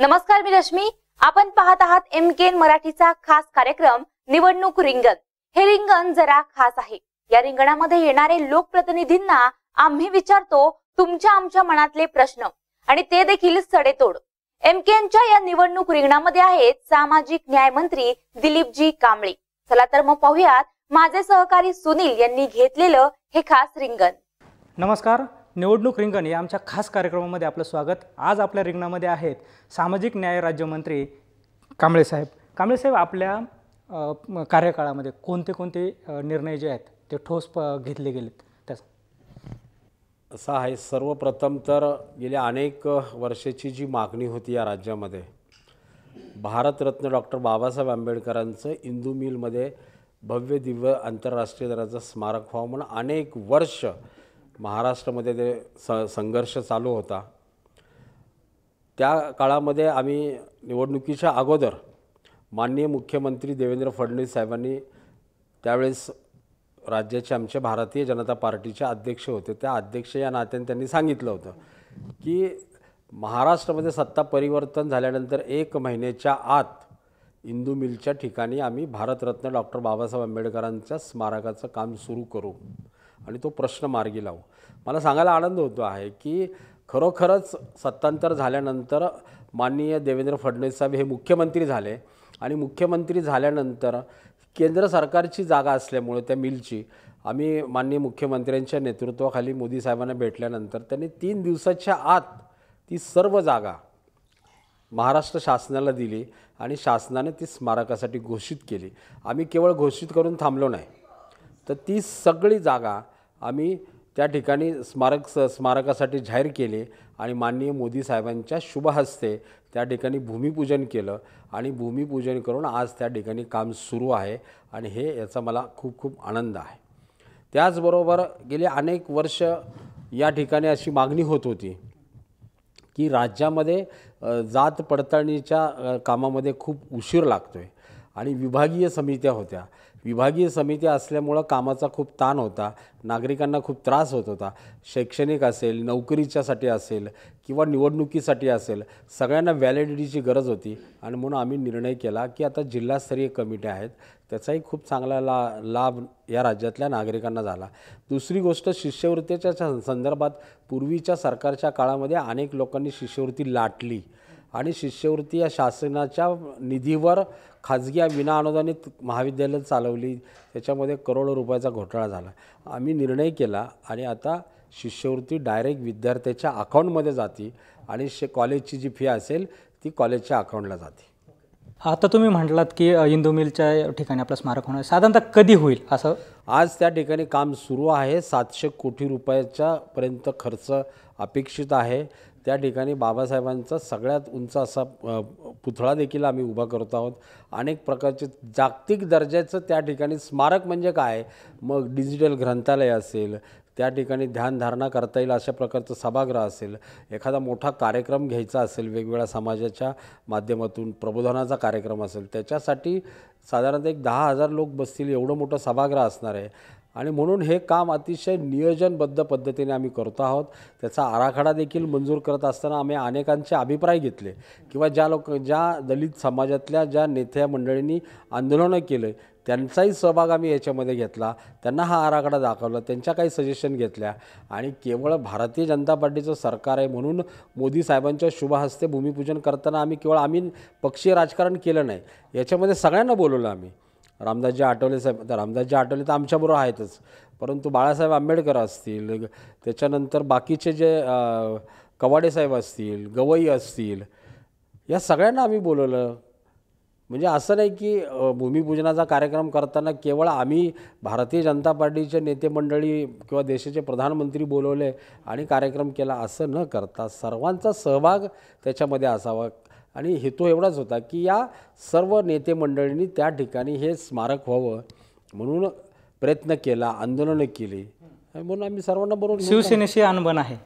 नमस्कार मी रश्मी आपण पाहत आहात एम के मराठीचा खास कार्यक्रम निवडणूक रिंगण हे रिंगण जरा खास आहे या रिंगणामध्ये येणारे लोकप्रतिनिधींना आम्ही विचारतो तुमच्या आमच्या मनातले प्रश्न आणि ते देखील सडेतोड एम केनच्या या निवडणूक रिंगणामध्ये आहेत सामाजिक न्याय मंत्री दिलीपजी कांबळे चला तर मग पाहूयात माझे सहकारी सुनील यांनी घेतलेलं हे खास रिंगण नमस्कार निवडणूक रिंगण या आमच्या खास कार्यक्रमामध्ये आपलं स्वागत आज आपल्या रिंगणामध्ये आहेत सामाजिक न्याय राज्यमंत्री कांबळे साहेब कांबळे साहेब आपल्या कार्यकाळामध्ये कोणते कोणते निर्णय जे आहेत ते ठोस प घेतले गेलेत त्याच असं आहे सर्वप्रथम तर गेल्या अनेक वर्षाची जी मागणी होती या राज्यामध्ये भारतरत्न डॉक्टर बाबासाहेब आंबेडकरांचं इंदू मिलमध्ये भव्य दिव्य आंतरराष्ट्रीय दराचं स्मारक व्हावं म्हणून अनेक वर्ष महाराष्ट्रामध्ये ते स संघर्ष चालू होता त्या काळामध्ये आम्ही निवडणुकीच्या अगोदर माननीय मुख्यमंत्री देवेंद्र फडणवीस साहेबांनी त्यावेळेस राज्याचे आमचे भारतीय जनता पार्टीचे अध्यक्ष होते त्या अध्यक्ष या नात्याने त्यांनी सांगितलं होतं की महाराष्ट्रामध्ये सत्ता परिवर्तन झाल्यानंतर एक महिन्याच्या आत इंदू मिलच्या ठिकाणी आम्ही भारतरत्न डॉक्टर बाबासाहेब आंबेडकरांच्या स्मारकाचं काम सुरू करू आणि तो प्रश्न मार्गी लावू मला सांगायला आनंद होतो आहे की खरोखरच सत्तांतर झाल्यानंतर माननीय देवेंद्र फडणवीस साहेब हे मुख्यमंत्री झाले आणि मुख्यमंत्री झाल्यानंतर केंद्र सरकारची जागा असल्यामुळे त्या मिलची आम्ही माननीय मुख्यमंत्र्यांच्या नेतृत्वाखाली मोदी साहेबांना भेटल्यानंतर त्यांनी तीन दिवसाच्या आत ती सर्व जागा महाराष्ट्र शासनाला दिली आणि शासनाने ती स्मारकासाठी घोषित केली आम्ही केवळ घोषित करून थांबलो नाही तर ती सगळी जागा आम्ही त्या ठिकाणी स्मारक स स्मारकासाठी जाहीर केले आणि माननीय मोदी साहेबांच्या शुभहस्ते त्या ठिकाणी भूमिपूजन केलं आणि भूमिपूजन करून आज त्या ठिकाणी काम सुरू आहे आणि हे याचा मला खूप खूप आनंद आहे त्याचबरोबर गेले अनेक वर्ष या ठिकाणी अशी मागणी होत होती की राज्यामध्ये जात पडताळणीच्या कामामध्ये खूप उशीर लागतो आहे आणि विभागीय समित्या होत्या विभागीय समिती असल्यामुळं कामाचा खूप ताण होता नागरिकांना खूप त्रास होत होता शैक्षणिक असेल नोकरीच्यासाठी असेल किंवा निवडणुकीसाठी असेल सगळ्यांना व्हॅलिडिटीची गरज होती आणि म्हणून आम्ही निर्णय केला की आता जिल्हास्तरीय कमिटी आहेत त्याचाही खूप चांगला ला लाभ या राज्यातल्या नागरिकांना झाला दुसरी गोष्ट शिष्यवृत्तीच्या संदर्भात पूर्वीच्या सरकारच्या काळामध्ये अनेक लोकांनी शिष्यवृत्ती लाटली आणि शिष्यवृत्ती या शासनाच्या निधीवर खाजगी विनाअनुदानित महाविद्यालयं चालवली त्याच्यामध्ये करोडो रुपयाचा घोटाळा झाला आम्ही निर्णय केला आणि आता शिष्यवृत्ती डायरेक्ट विद्यार्थ्याच्या अकाउंटमध्ये जाते आणि शे कॉलेजची जी फी असेल ती कॉलेजच्या अकाउंटला जाते आता तुम्ही म्हटलात की इंदू मिलच्या ठिकाणी आपलं स्मारक होणार साधारणतः कधी होईल असं आज त्या ठिकाणी काम सुरू आहे सातशे कोटी रुपयाच्यापर्यंत पर्यंत खर्च अपेक्षित आहे त्या ठिकाणी बाबासाहेबांचा सगळ्यात उंच असा पुतळा देखील आम्ही उभा करत आहोत अनेक प्रकारचे जागतिक दर्जाचं त्या ठिकाणी स्मारक म्हणजे काय मग डिजिटल ग्रंथालय असेल त्या ठिकाणी ध्यानधारणा करता येईल अशा प्रकारचं सभागृह असेल एखादा मोठा कार्यक्रम घ्यायचा असेल वेगवेगळ्या समाजाच्या माध्यमातून प्रबोधनाचा कार्यक्रम असेल त्याच्यासाठी साधारणतः एक दहा हजार लोक बसतील एवढं मोठं सभागृह असणार आहे आणि म्हणून हे काम अतिशय नियोजनबद्ध पद्धतीने आम्ही करतो आहोत त्याचा आराखडा देखील मंजूर करत असताना आम्ही अनेकांचे अभिप्राय घेतले किंवा ज्या लोक ज्या दलित समाजातल्या ज्या नेत्या मंडळींनी आंदोलनं केलं त्यांचाही सहभाग आम्ही याच्यामध्ये घेतला त्यांना हा आराखडा दाखवला त्यांच्या काही सजेशन घेतल्या आणि केवळ भारतीय जनता पार्टीचं सरकार आहे म्हणून मोदी साहेबांच्या शुभहस्ते भूमिपूजन करताना आम्ही केवळ आम्ही पक्षीय राजकारण केलं नाही याच्यामध्ये सगळ्यांना बोलवलं आम्ही रामदासजी आठवले साहेब तर रामदासजी आठवले तर आमच्याबरोबर आहेतच परंतु बाळासाहेब आंबेडकर असतील त्याच्यानंतर बाकीचे जे कवाडेसाहेब असतील गवई असतील या सगळ्यांना आम्ही बोलवलं म्हणजे असं नाही की भूमिपूजनाचा कार्यक्रम करताना केवळ आम्ही भारतीय जनता पार्टीचे नेते मंडळी किंवा देशाचे प्रधानमंत्री बोलवले आणि कार्यक्रम केला असं न करता सर्वांचा सहभाग त्याच्यामध्ये असावा आणि हेतू एवढाच होता की या सर्व नेते मंडळींनी त्या ठिकाणी हे स्मारक व्हावं म्हणून प्रयत्न केला आंदोलनं केली म्हणून आम्ही सर्वांना बरोबर शिवसेनेशी अनबन आहे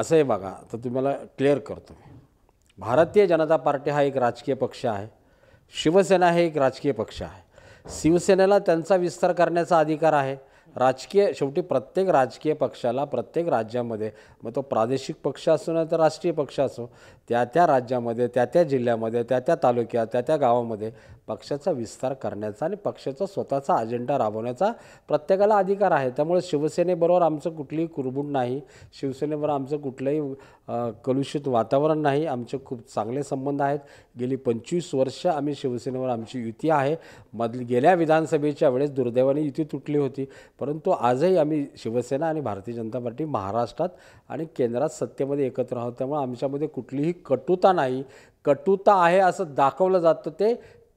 असं आहे बघा तर तुम्हाला क्लिअर करतो भारतीय जनता पार्टी हा एक राजकीय पक्ष आहे शिवसेना हे एक राजकीय पक्ष आहे शिवसेनेला त्यांचा विस्तार करण्याचा अधिकार आहे राजकीय शेवटी प्रत्येक राजकीय पक्षाला प्रत्येक राज्यामध्ये मग तो प्रादेशिक पक्ष असो ना तर राष्ट्रीय पक्ष असो त्या त्या राज्यामध्ये त्या त्या जिल्ह्यामध्ये त्या त्या तालुक्यात त्या त्या गावामध्ये पक्षाचा विस्तार करण्याचा आणि पक्षाचा स्वतःचा अजेंडा राबवण्याचा प्रत्येकाला अधिकार आहे त्यामुळे शिवसेनेबरोबर आमचं कुठलीही कुरबुड नाही शिवसेनेबरोबर आमचं कुठलंही कलुषित वातावरण नाही आमचे खूप चांगले संबंध आहेत गेली पंचवीस वर्ष आम्ही शिवसेनेवर आमची युती आहे मधली गेल्या विधानसभेच्या वेळेस दुर्दैवाने युती तुटली होती परंतु आजही आम्ही शिवसेना आणि भारतीय जनता पार्टी महाराष्ट्रात आणि केंद्रात सत्तेमध्ये एकत्र आहोत त्यामुळे आमच्यामध्ये कुठलीही कटुता नाही कटुता आहे असं दाखवलं जातं ते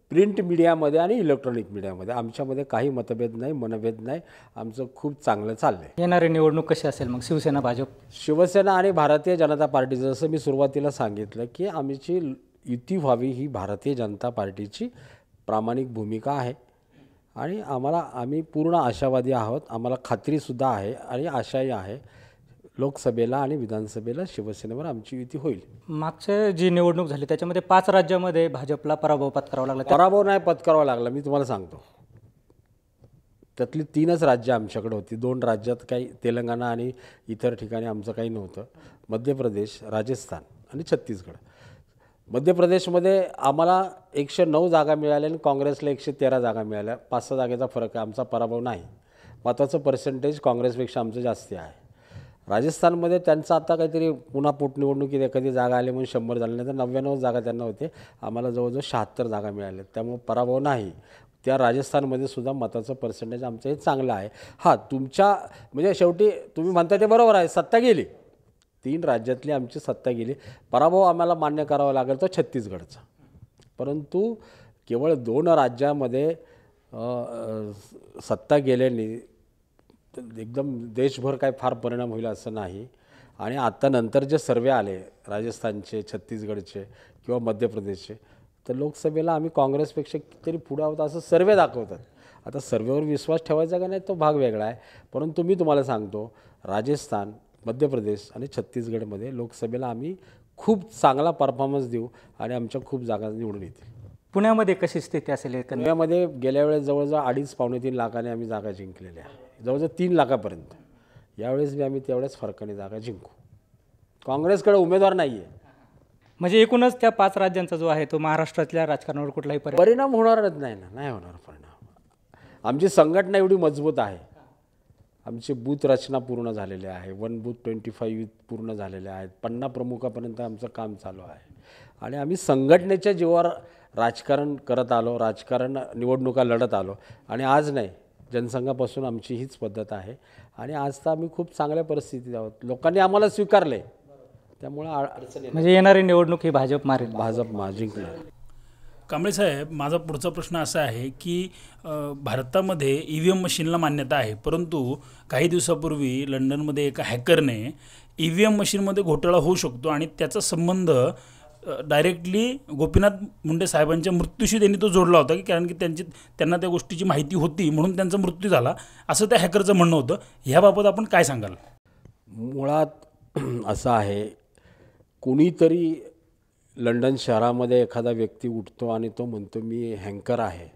प्रिंट मीडियामध्ये आणि इलेक्ट्रॉनिक मीडियामध्ये आमच्यामध्ये काही मतभेद नाही मनभेद नाही आमचं खूप चांगलं चाललं आहे येणारी निवडणूक कशी असेल मग शिवसेना भाजप शिवसेना आणि भारतीय जनता पार्टीचं जसं मी सुरुवातीला सांगितलं की आमची युती व्हावी ही भारतीय जनता पार्टीची प्रामाणिक भूमिका आहे आणि आम्हाला आम्ही पूर्ण आशावादी आहोत आम्हाला खात्रीसुद्धा आहे आणि आशाही आहे लोकसभेला आणि विधानसभेला शिवसेनेवर आमची युती होईल मागच्या जी निवडणूक झाली त्याच्यामध्ये पाच राज्यामध्ये भाजपला पराभव पत्करावा लागला पराभव नाही पत्करावा लागला मी तुम्हाला सांगतो त्यातली तीनच राज्य आमच्याकडे होती दोन राज्यात काही तेलंगणा आणि इतर ठिकाणी आमचं काही नव्हतं मध्य प्रदेश राजस्थान आणि छत्तीसगड मध्य प्रदेशमध्ये आम्हाला एकशे नऊ जागा मिळाल्या आणि काँग्रेसला एकशे तेरा जागा मिळाल्या पाच सहा जागेचा फरक आहे आमचा पराभव नाही मताचं पर्सेंटेज काँग्रेसपेक्षा आमचं जास्त आहे राजस्थानमध्ये त्यांचं आता काहीतरी पुन्हा पोटनिवडणुकीत एखादी जागा आली म्हणून शंभर झाले नाही तर नव्याण्णव जागा त्यांना होते आम्हाला जवळजवळ शहात्तर जागा मिळाल्या त्यामुळे पराभव नाही त्या राजस्थानमध्ये सुद्धा मताचं पर्सेंटेज आमचं हे चांगलं आहे हां तुमच्या म्हणजे शेवटी तुम्ही म्हणता ते बरोबर आहे सत्ता गेली तीन राज्यातली आमची सत्ता गेली पराभव आम्हाला मान्य करावा लागेल तो छत्तीसगडचा परंतु केवळ दोन राज्यामध्ये सत्ता गेल्याने एकदम देशभर काय फार परिणाम होईल असं नाही आणि आता नंतर जे सर्वे आले राजस्थानचे छत्तीसगडचे किंवा मध्य प्रदेशचे तर लोकसभेला आम्ही काँग्रेसपेक्षा कितीतरी पुढं आहोत असं सर्वे दाखवतात आता सर्वेवर विश्वास ठेवायचा का नाही तो भाग वेगळा आहे परंतु मी तुम्हाला सांगतो राजस्थान मध्य प्रदेश आणि छत्तीसगडमध्ये लोकसभेला आम्ही खूप चांगला परफॉर्मन्स देऊ आणि आमच्या खूप जागा निवडून येतील पुण्यामध्ये कशी स्थिती असेल पुण्यामध्ये गेल्या वेळेस जवळजवळ अडीच पावणे तीन लाखाने आम्ही जागा जिंकलेल्या जवळजवळ तीन लाखापर्यंत यावेळेस मी आम्ही तेवढ्याच फरकाने जागा जिंकू काँग्रेसकडे उमेदवार नाही आहे म्हणजे एकूणच त्या पाच राज्यांचा जो आहे तो महाराष्ट्रातल्या राजकारणावर कुठलाही परिणाम परिणाम होणारच नाही ना नाही होणार परिणाम आमची संघटना एवढी मजबूत आहे आमची बूथ रचना पूर्ण झालेली आहे वन बूथ ट्वेंटी फाईव्ह पूर्ण झालेले आहेत पन्ना प्रमुखापर्यंत आमचं काम चालू आहे आणि आम्ही संघटनेच्या जीवावर राजकारण करत आलो राजकारण निवडणुका लढत आलो आणि आज नाही जनसंघापासून आमची हीच पद्धत आहे आणि आज तर आम्ही खूप चांगल्या परिस्थितीत आहोत लोकांनी आम्हाला स्वीकारले त्यामुळे म्हणजे येणारी निवडणूक ही भाजप मारेल भाजप जिंकणार कांबळे साहेब माझा पुढचा प्रश्न असा आहे की भारतामध्ये ई व्ही एम मशीनला मान्यता आहे परंतु काही दिवसापूर्वी लंडनमध्ये एका हॅकरने ई व्ही एम मशीनमध्ये घोटाळा होऊ शकतो आणि त्याचा संबंध डायरेक्टली गोपीनाथ मुंडे साहेबांच्या मृत्यूशी त्यांनी तो जोडला होता की कारण की त्यांची त्यांना त्या गोष्टीची माहिती होती म्हणून त्यांचा मृत्यू झाला असं त्या हॅकरचं म्हणणं होतं ह्याबाबत आपण काय सांगाल मुळात असं आहे कोणीतरी लंडन शहरामध्ये एखादा व्यक्ती उठतो आणि तो म्हणतो मी हँकर आहे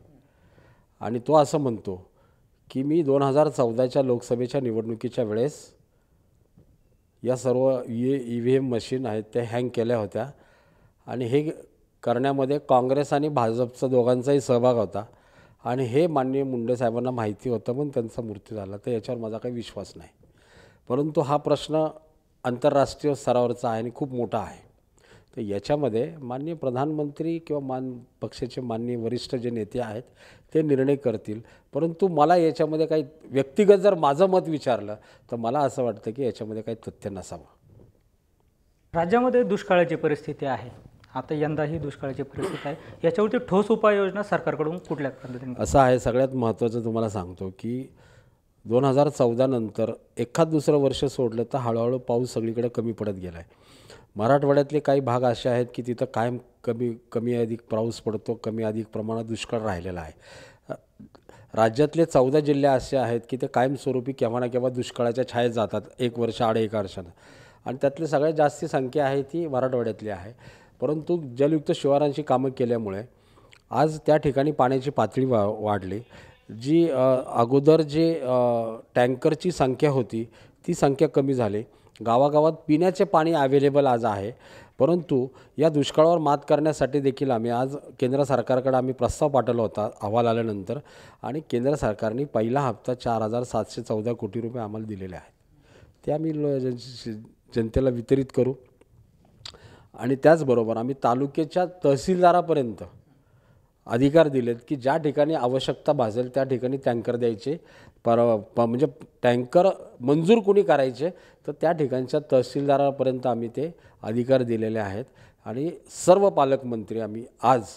आणि तो असं म्हणतो की मी दोन हजार चौदाच्या लोकसभेच्या निवडणुकीच्या वेळेस या सर्व E E V M machine आहेत त्या हँग केल्या होत्या आणि हे करण्यामध्ये काँग्रेस आणि भाजपचा दोघांचाही सहभाग होता आणि हे माननीय मुंडे साहेबांना माहिती होतं म्हणून त्यांचा मृत्यू झाला तर याच्यावर माझा काही विश्वास नाही परंतु हा प्रश्न आंतरराष्ट्रीय स्तरावरचा आहे आणि खूप मोठा आहे तर याच्यामध्ये माननीय प्रधानमंत्री किंवा मान पक्षाचे माननीय वरिष्ठ जे नेते आहेत ते निर्णय करतील परंतु मला याच्यामध्ये काही व्यक्तिगत जर माझं मत विचारलं तर मला असं वाटतं की याच्यामध्ये काही तथ्य नसावं राज्यामध्ये दुष्काळाची परिस्थिती आहे आता यंदा ही दुष्काळाची परिस्थिती आहे याच्यावरती ठोस उपाययोजना सरकारकडून कुठल्या पद्धतीने असं आहे सगळ्यात महत्त्वाचं तुम्हाला सांगतो की दोन हजार चौदा नंतर एखाद दुसरं वर्ष सोडलं तर हळूहळू पाऊस सगळीकडे कमी पडत गेला आहे मराठवाड्यातले काही भाग असे आहेत की तिथं कायम कमी कमी अधिक पाऊस पडतो कमी अधिक प्रमाणात दुष्काळ राहिलेला आहे राज्यातले चौदा जिल्हे असे आहेत की ते कायमस्वरूपी केव्हा ना केव्हा दुष्काळाच्या छायेत जातात एक वर्ष आडे एका वर्षानं आणि त्यातली सगळ्यात जास्ती संख्या आहे ती मराठवाड्यातली आहे परंतु जलयुक्त शिवारांची कामं केल्यामुळे आज त्या ठिकाणी पाण्याची पातळी वा वाढली जी अगोदर जे टँकरची संख्या होती ती संख्या कमी झाली गावागावात पिण्याचे पाणी अवेलेबल आज आहे परंतु या दुष्काळावर मात करण्यासाठी देखील आम्ही आज केंद्र सरकारकडे आम्ही प्रस्ताव पाठवला होता अहवाल आल्यानंतर आणि केंद्र सरकारने पहिला हप्ता चार हजार सातशे चौदा कोटी रुपये आम्हाला दिलेले आहेत ते आम्ही जनतेला वितरित करू आणि त्याचबरोबर आम्ही तालुक्याच्या तहसीलदारापर्यंत अधिकार दिलेत की ज्या ठिकाणी आवश्यकता भासेल त्या ठिकाणी टँकर द्यायचे पर म्हणजे टँकर मंजूर कोणी करायचे तर त्या ठिकाणच्या तहसीलदारापर्यंत आम्ही ते अधिकार दिलेले आहेत आणि सर्व पालकमंत्री आम्ही आज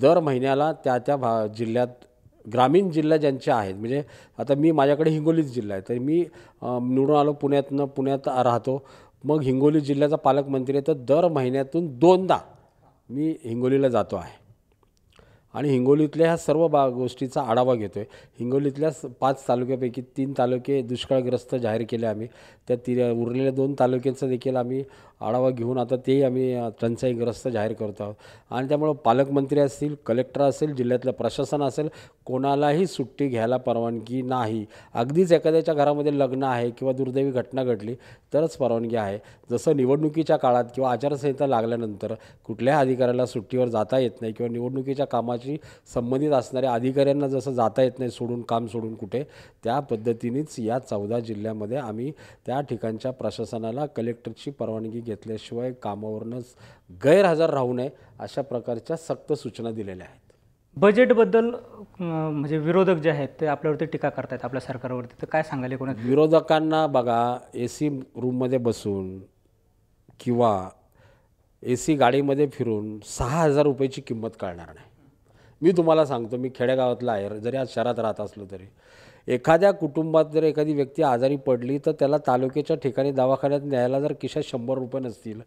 दर महिन्याला त्या त्या भा जिल्ह्यात ग्रामीण जिल्हा ज्यांचे आहेत म्हणजे आता मी माझ्याकडे हिंगोलीच जिल्हा आहे तर मी निवडून आलो पुण्यातनं पुण्यात राहतो मग हिंगोली जिल्ह्याचा पालकमंत्री आहे तर दर महिन्यातून दोनदा मी हिंगोलीला जातो आहे आणि हिंगोलीतल्या ह्या सर्व बा गोष्टीचा आढावा घेतो आहे हिंगोलीतल्या पाच तालुक्यापैकी तीन तालुके दुष्काळग्रस्त जाहीर केले आम्ही त्या ति उरलेल्या दोन तालुक्यांचा देखील आम्ही आढावा घेऊन आता तेही आम्ही टंचाईग्रस्त जाहीर करतो आहोत आणि त्यामुळं पालकमंत्री असतील कलेक्टर असेल जिल्ह्यातलं प्रशासन असेल कोणालाही सुट्टी घ्यायला परवानगी नाही अगदीच एखाद्याच्या घरामध्ये लग्न आहे किंवा दुर्दैवी घटना घडली तरच परवानगी आहे जसं निवडणुकीच्या काळात किंवा आचारसंहिता लागल्यानंतर कुठल्याही अधिकाऱ्याला सुट्टीवर जाता येत नाही किंवा निवडणुकीच्या कामाच्या कामाशी संबंधित असणाऱ्या अधिकाऱ्यांना जसं जाता येत नाही सोडून काम सोडून कुठे त्या पद्धतीनेच या चौदा जिल्ह्यामध्ये आम्ही त्या ठिकाणच्या प्रशासनाला कलेक्टरची परवानगी घेतल्याशिवाय कामावरूनच गैरहजर राहू नये अशा प्रकारच्या सक्त सूचना दिलेल्या आहेत बजेटबद्दल म्हणजे विरोधक जे आहेत ते आपल्यावरती टीका करतायत आपल्या सरकारवरती तर काय सांगायला कोणा विरोधकांना बघा ए सी रूममध्ये बसून किंवा ए सी गाडीमध्ये फिरून सहा हजार रुपयाची किंमत कळणार नाही मी तुम्हाला सांगतो मी खेडेगावातला आहे जरी आज शहरात राहत असलो तरी एखाद्या कुटुंबात जर एखादी व्यक्ती आजारी पडली तर त्याला तालुक्याच्या ठिकाणी दवाखान्यात न्यायला जर किशा शंभर रुपये नसतील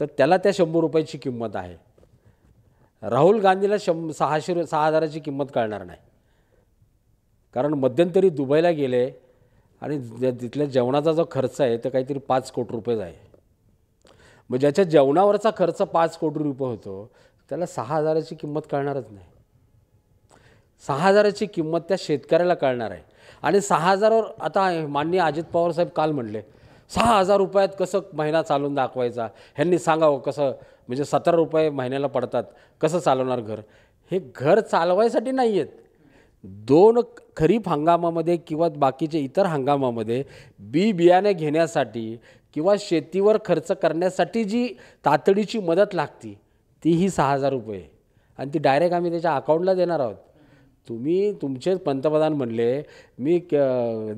तर त्याला त्या शंभर रुपयाची किंमत आहे राहुल गांधीला शं सहाशे सहा हजाराची किंमत कळणार नाही कारण मध्यंतरी दुबईला गेले आणि तिथल्या जेवणाचा जो खर्च आहे तो काहीतरी पाच कोटी रुपयेच आहे मग ज्याच्या जेवणावरचा खर्च पाच कोटी रुपये होतो त्याला सहा हजाराची किंमत कळणारच नाही सहा हजाराची किंमत त्या शेतकऱ्याला कळणार आहे आणि सहा हजारावर आता माननीय अजित पवार साहेब काल म्हणले सहा हजार रुपयात कसं महिना चालून दाखवायचा ह्यांनी सांगावं कसं म्हणजे सतरा रुपये महिन्याला पडतात कसं चालवणार घर हे घर चालवायसाठी नाही आहेत दोन खरीप हंगामामध्ये किंवा बाकीचे इतर हंगामामध्ये बी बियाणे घेण्यासाठी किंवा शेतीवर खर्च करण्यासाठी जी तातडीची मदत लागती ती ही सहा हजार रुपये आणि ती डायरेक्ट आम्ही त्याच्या अकाउंटला देणार आहोत तुम्ही तुमचेच पंतप्रधान म्हणले मी क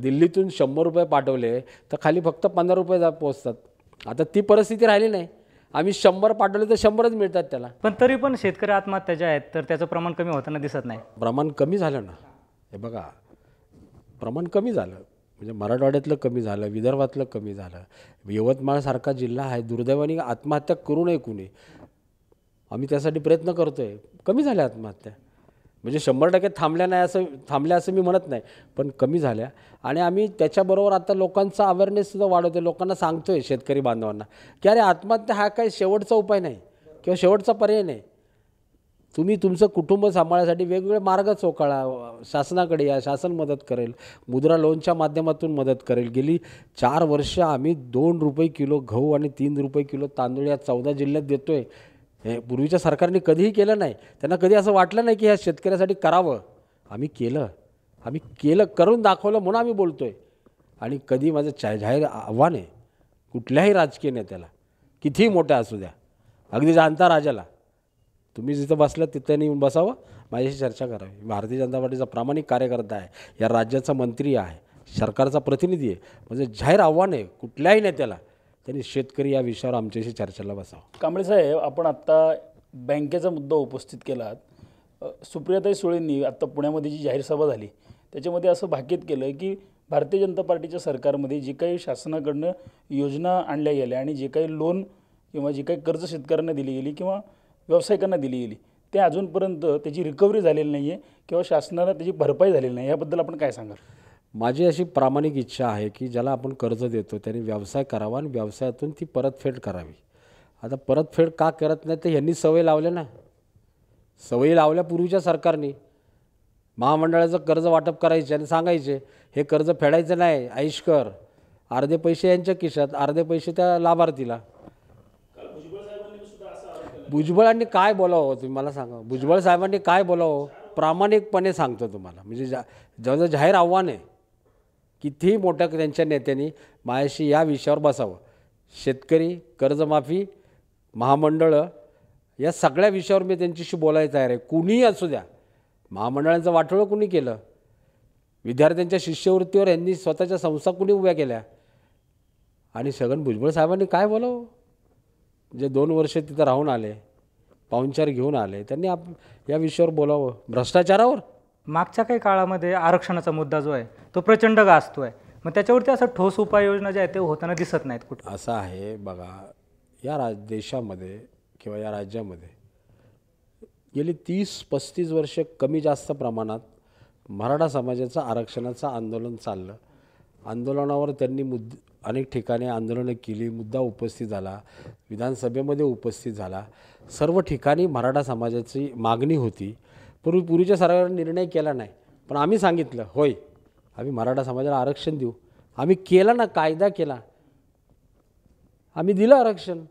दिल्लीतून शंभर रुपये पाठवले तर खाली फक्त पंधरा रुपये जा पोचतात आता ती परिस्थिती राहिली नाही आम्ही शंभर पाठवले तर शंभरच मिळतात त्याला पण तरी पण शेतकरी आत्महत्या ज्या आहेत तर त्याचं प्रमाण कमी होताना दिसत नाही प्रमाण कमी झालं ना हे बघा प्रमाण कमी झालं म्हणजे मराठवाड्यातलं कमी झालं विदर्भातलं कमी झालं यवतमाळसारखा जिल्हा आहे दुर्दैवाने आत्महत्या करू नये कुणी आम्ही त्यासाठी प्रयत्न करतो आहे कमी झाल्या आत्महत्या म्हणजे शंभर टक्के थांबल्या नाही असं थांबल्या असं मी म्हणत नाही पण कमी झाल्या आणि आम्ही त्याच्याबरोबर आता लोकांचा अवेअरनेससुद्धा वाढवतो लोकांना सांगतोय शेतकरी बांधवांना की अरे आत्महत्या हा काही शेवटचा उपाय नाही किंवा शेवटचा पर्याय नाही तुम्ही तुमचं कुटुंब सांभाळण्यासाठी वेगवेगळे मार्ग चोकाळा शासनाकडे या शासन मदत करेल मुद्रा लोनच्या माध्यमातून मदत करेल गेली चार वर्ष आम्ही दोन रुपये किलो गहू आणि तीन रुपये किलो तांदूळ या चौदा जिल्ह्यात देतो आहे हे पूर्वीच्या सरकारने कधीही केलं नाही त्यांना कधी असं वाटलं नाही की ह्या शेतकऱ्यासाठी करावं आम्ही केलं आम्ही केलं करून दाखवलं म्हणून आम्ही बोलतो आहे आणि कधी माझं चा जाहीर आव्हान आहे कुठल्याही राजकीय नेत्याला कितीही मोठ्या असू द्या अगदी जाणता राजाला तुम्ही जिथं बसलं तिथं नेऊन बसावं माझ्याशी चर्चा करावी भारतीय जनता पार्टीचा प्रामाणिक कार्यकर्ता आहे या राज्याचा मंत्री आहे सरकारचा प्रतिनिधी आहे म्हणजे जाहीर आव्हान आहे कुठल्याही नेत्याला त्यांनी शेतकरी या विषयावर आमच्याशी चर्चेला बसावं कांबळे साहेब आपण आत्ता बँकेचा मुद्दा उपस्थित केलात सुप्रियाताई सुळेंनी आत्ता पुण्यामध्ये जी जाहीर सभा झाली त्याच्यामध्ये असं भाकीत केलं की भारतीय जनता पार्टीच्या सरकारमध्ये जे काही शासनाकडनं योजना आणल्या गेल्या आणि जे काही लोन किंवा जे काही कर्ज शेतकऱ्यांना दिली गेली किंवा व्यावसायिकांना दिली गेली ते अजूनपर्यंत त्याची रिकव्हरी झालेली नाही आहे किंवा शासनाला त्याची भरपाई झालेली नाही याबद्दल आपण काय सांगाल माझी अशी प्रामाणिक इच्छा आहे की ज्याला आपण कर्ज देतो त्याने व्यवसाय करावा आणि व्यवसायातून ती परतफेड करावी आता परतफेड का करत नाही तर ह्यांनी सवय लावल्या ना सवयी पूर्वीच्या सरकारने महामंडळाचं कर्ज वाटप करायचे आणि सांगायचे हे कर्ज फेडायचं नाही ऐश अर्धे पैसे यांच्या खिशात अर्धे पैसे त्या लाभार्थीला भुजबळांनी काय बोलावं हो, तुम्ही मला सांगा भुजबळ साहेबांनी काय बोलावं प्रामाणिकपणे सांगतो तुम्हाला म्हणजे जा जवळजवळ जाहीर आव्हान आहे कितीही मोठ्या त्यांच्या नेत्यांनी माझ्याशी या विषयावर बसावं शेतकरी कर्जमाफी महामंडळं या सगळ्या विषयावर मी त्यांच्याशी बोलायला तयार आहे कुणीही असू द्या महामंडळांचं वाटोळं कुणी केलं विद्यार्थ्यांच्या शिष्यवृत्तीवर यांनी स्वतःच्या संस्था कुणी उभ्या केल्या आणि छगन भुजबळ साहेबांनी काय बोलावं जे दोन वर्ष तिथं राहून आले पाहुणचार घेऊन आले त्यांनी आप या विषयावर बोलावं भ्रष्टाचारावर मागच्या काही काळामध्ये आरक्षणाचा मुद्दा जो आहे तो प्रचंड गाजतो आहे मग त्याच्यावरती असं ठोस उपाययोजना ज्या आहेत ते होताना दिसत नाहीत कुठं असं आहे बघा या राज देशामध्ये किंवा या राज्यामध्ये गेली तीस पस्तीस वर्ष कमी जास्त प्रमाणात मराठा समाजाचं आरक्षणाचं आंदोलन चाललं आंदोलनावर त्यांनी मुद्द अनेक ठिकाणी आंदोलनं केली मुद्दा उपस्थित झाला विधानसभेमध्ये उपस्थित झाला सर्व ठिकाणी मराठा समाजाची मागणी होती पूर्वी पूर्वीच्या सरकारने निर्णय केला नाही पण आम्ही सांगितलं होय आम्ही मराठा समाजाला आरक्षण देऊ आम्ही केला ना कायदा केला आम्ही दिलं आरक्षण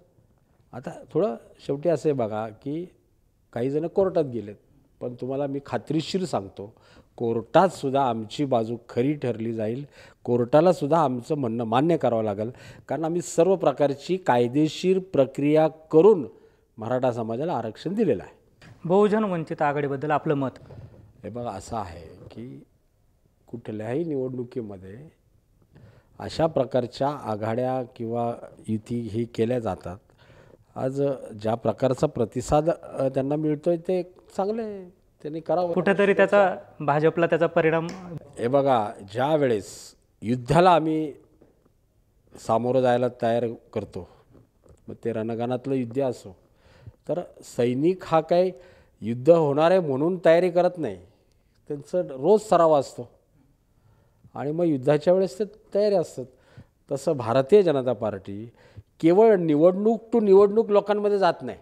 आता थोडं शेवटी असं आहे बघा की काही जण कोर्टात गेलेत पण तुम्हाला मी खात्रीशीर सांगतो कोर्टातसुद्धा आमची बाजू खरी ठरली जाईल कोर्टालासुद्धा आमचं म्हणणं मान्य करावं लागेल कारण आम्ही सर्व प्रकारची कायदेशीर प्रक्रिया करून मराठा समाजाला आरक्षण दिलेलं आहे बहुजन वंचित आघाडीबद्दल आपलं मत हे बघा असं आहे की कुठल्याही निवडणुकीमध्ये अशा प्रकारच्या आघाड्या किंवा युती ही केल्या जातात आज ज्या प्रकारचा प्रतिसाद त्यांना मिळतोय ते चांगले त्यांनी करावं कुठेतरी त्याचा भाजपला त्याचा परिणाम हे बघा ज्या वेळेस युद्धाला आम्ही सामोरं जायला तयार करतो मग ते रणगाणातलं युद्ध असो तर सैनिक हा काही युद्ध होणार आहे म्हणून तयारी करत नाही त्यांचं रोज सराव असतो आणि मग युद्धाच्या वेळेस ते तयारी असतात तसं भारतीय जनता पार्टी केवळ निवडणूक टू निवडणूक लोकांमध्ये जात नाही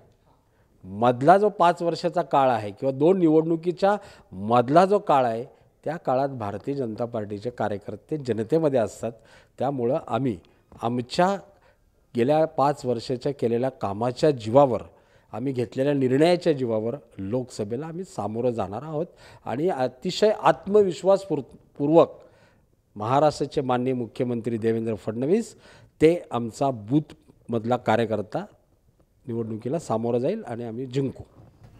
मधला जो पाच वर्षाचा काळ आहे किंवा दोन निवडणुकीच्या मधला जो काळ आहे त्या काळात भारतीय जनता पार्टीचे कार्यकर्ते जनतेमध्ये असतात त्यामुळं आम्ही आमच्या गेल्या पाच वर्षाच्या केलेल्या कामाच्या जीवावर आम्ही घेतलेल्या निर्णयाच्या जीवावर लोकसभेला आम्ही सामोरं जाणार आहोत आणि अतिशय आत्मविश्वासपूर्वक महाराष्ट्राचे माननीय मुख्यमंत्री देवेंद्र फडणवीस ते आमचा बूथमधला कार्यकर्ता निवडणुकीला सामोरं जाईल आणि आम्ही जिंकू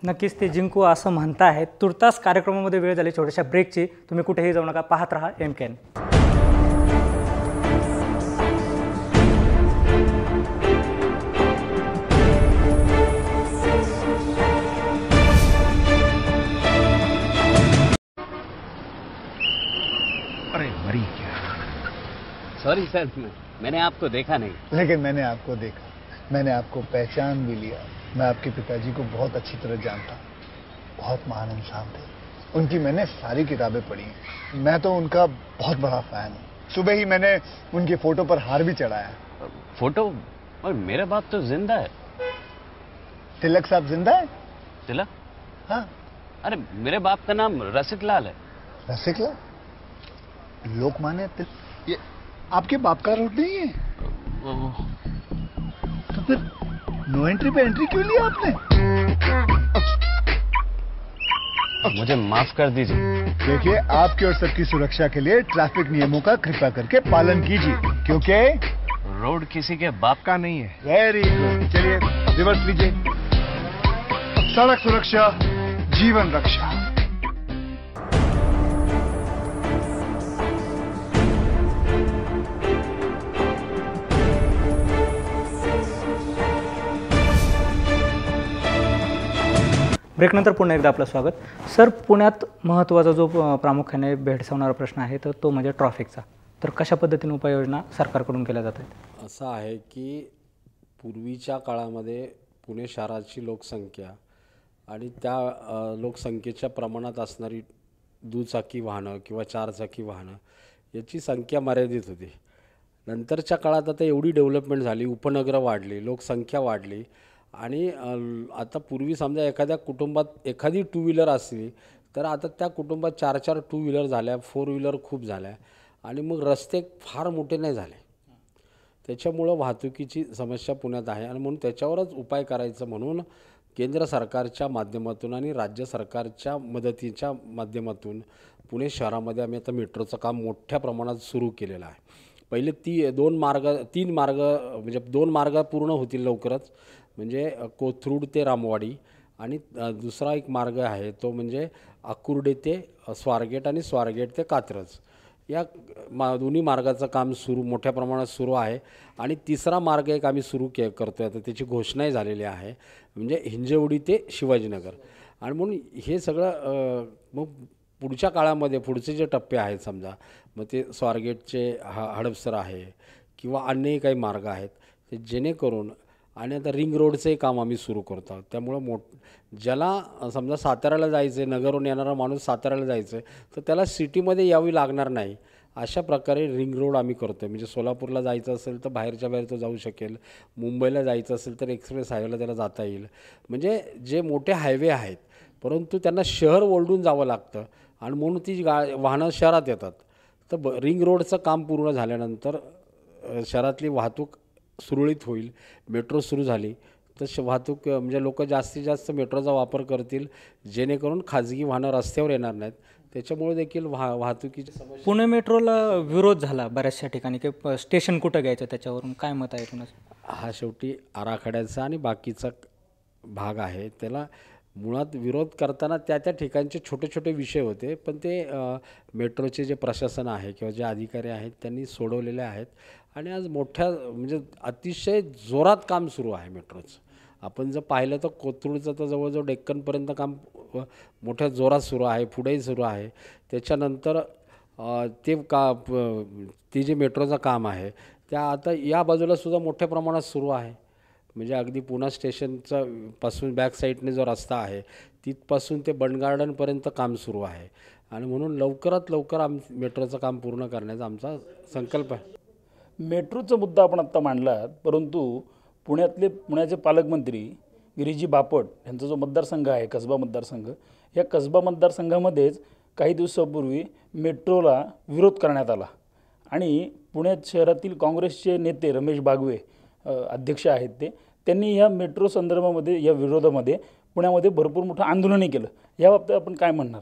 नक्कीच ते जिंकू असं म्हणता आहे तुर्तास कार्यक्रमामध्ये वेळ झाली छोट्याशा ब्रेकची तुम्ही कुठेही जाऊ नका पाहत राहा एम कॅन सॉरी सर मैंने आपको देखा नहीं लेकिन मैंने आपको देखा मैंने आपको पहचान भी लिया मैं आपके पिताजी को बहुत अच्छी तरह जानता बहुत महान इंसान थे उनकी मैंने सारी किताबें पढ़ी हैं मैं तो उनका बहुत बड़ा फैन हूँ सुबह ही मैंने उनकी फोटो पर हार भी चढ़ाया फोटो और मेरा बाप तो जिंदा है तिलक साहब जिंदा है तिलक हाँ अरे मेरे बाप का नाम रसिक लाल है रसिक लाल लोकमान्य तिलक ये आपके बाप का रोड नहीं है तो फिर नो एंट्री पे एंट्री क्यों लिया आपने मुझे माफ कर दीजिए देखिए आपके और सबकी सुरक्षा के लिए ट्रैफिक नियमों का कृपा करके पालन कीजिए क्योंकि रोड किसी के बाप का नहीं है वेरी गुड चलिए रिवर्स लीजिए सड़क सुरक्षा जीवन रक्षा ब्रेकनंतर पुन्हा एकदा आपलं स्वागत सर पुण्यात महत्त्वाचा जो प्रामुख्याने भेडसावणारा प्रश्न आहे तर तो म्हणजे ट्रॉफिकचा तर कशा पद्धतीने उपाययोजना सरकारकडून केल्या जात आहेत असं आहे की पूर्वीच्या काळामध्ये पुणे शहराची लोकसंख्या आणि त्या लोकसंख्येच्या प्रमाणात असणारी दुचाकी वाहनं किंवा चारचाकी वाहनं याची संख्या मर्यादित होती नंतरच्या काळात आता एवढी डेव्हलपमेंट झाली उपनगरं वाढली लोकसंख्या वाढली आणि आता पूर्वी समजा एखाद्या कुटुंबात एखादी टू व्हीलर असली तर आता त्या कुटुंबात चार चार टू व्हीलर झाल्या फोर व्हीलर खूप झाल्या आणि मग रस्ते फार मोठे नाही झाले त्याच्यामुळं वाहतुकीची समस्या पुण्यात आहे आणि म्हणून त्याच्यावरच उपाय करायचं म्हणून केंद्र सरकारच्या माध्यमातून आणि राज्य सरकारच्या मदतीच्या माध्यमातून पुणे शहरामध्ये आम्ही आता मेट्रोचं काम मोठ्या प्रमाणात सुरू केलेलं आहे पहिले ती दोन मार्ग तीन मार्ग म्हणजे दोन मार्ग पूर्ण होतील लवकरच म्हणजे कोथरूड ते रामवाडी आणि दुसरा एक मार्ग आहे तो म्हणजे आकुर्डे ते स्वारगेट आणि स्वारगेट ते कात्रज या मा दोन्ही मार्गाचं काम सुरू मोठ्या प्रमाणात सुरू आहे आणि तिसरा मार्ग एक आम्ही सुरू के करतोय आता त्याची घोषणाही झालेली आहे म्हणजे हिंजवडी ते शिवाजीनगर आणि म्हणून हे सगळं मग पुढच्या काळामध्ये पुढचे जे टप्पे आहेत समजा मग ते स्वारगेटचे ह हडपसर आहे किंवा अन्यही काही मार्ग आहेत जेणेकरून आणि आता रिंग रोडचंही काम आम्ही सुरू करतो त्यामुळं मो ज्याला समजा साताऱ्याला जायचं आहे नगरहून येणारा माणूस साताऱ्याला जायचं आहे तर त्याला सिटीमध्ये यावी लागणार नाही अशा प्रकारे रिंग रोड आम्ही करतो आहे म्हणजे सोलापूरला जायचं असेल तर बाहेरच्या बाहेर तो जाऊ शकेल मुंबईला जायचं असेल तर एक्सप्रेस हायवेला त्याला जाता येईल म्हणजे जे मोठे हायवे आहेत परंतु त्यांना शहर ओलडून जावं लागतं आणि म्हणून ती गा वाहनं शहरात येतात तर ब रिंग रोडचं काम पूर्ण झाल्यानंतर शहरातली वाहतूक सुरळीत होईल मेट्रो सुरू झाली तसे वाहतूक म्हणजे लोक जास्तीत जास्त मेट्रोचा वापर करतील जेणेकरून खाजगी वाहनं रस्त्यावर येणार नाहीत त्याच्यामुळे देखील वाह वाहतुकीची पुणे मेट्रोला विरोध झाला बऱ्याचशा ठिकाणी की स्टेशन कुठं घ्यायचं त्याच्यावरून काय मत आहे तुमचं हा शेवटी आराखड्याचा आणि बाकीचा भाग आहे त्याला मुळात विरोध करताना त्या त्या ठिकाणचे छोटे छोटे विषय होते पण ते मेट्रोचे जे प्रशासन आहे किंवा जे अधिकारी आहेत त्यांनी सोडवलेले आहेत आणि आज मोठ्या म्हणजे अतिशय जोरात काम सुरू आहे मेट्रोचं आपण जर पाहिलं तर कोथरूडचं तर जवळजवळ डेक्कनपर्यंत काम मोठ्या जोरात सुरू आहे पुढेही सुरू आहे त्याच्यानंतर ते का ते जे मेट्रोचं काम आहे त्या आता या बाजूलासुद्धा मोठ्या प्रमाणात सुरू आहे म्हणजे अगदी पुणा स्टेशनचा पासून बॅक साईडने जो रस्ता आहे तिथपासून ते बंड काम सुरू आहे आणि म्हणून लवकरात लवकर आम मेट्रोचं काम पूर्ण करण्याचा आमचा संकल्प आहे मेट्रोचा मुद्दा आपण आत्ता मांडलात परंतु पुण्यातले पुण्याचे पालकमंत्री गिरीजी बापट यांचा जो मतदारसंघ आहे कसबा मतदारसंघ या कसबा मतदारसंघामध्येच काही दिवसापूर्वी मेट्रोला विरोध करण्यात आला आणि पुण्यात शहरातील काँग्रेसचे नेते रमेश बागवे अध्यक्ष आहेत ते त्यांनी या मेट्रो संदर्भामध्ये या विरोधामध्ये पुण्यामध्ये भरपूर मोठं आंदोलनही केलं बाबतीत आपण काय म्हणणार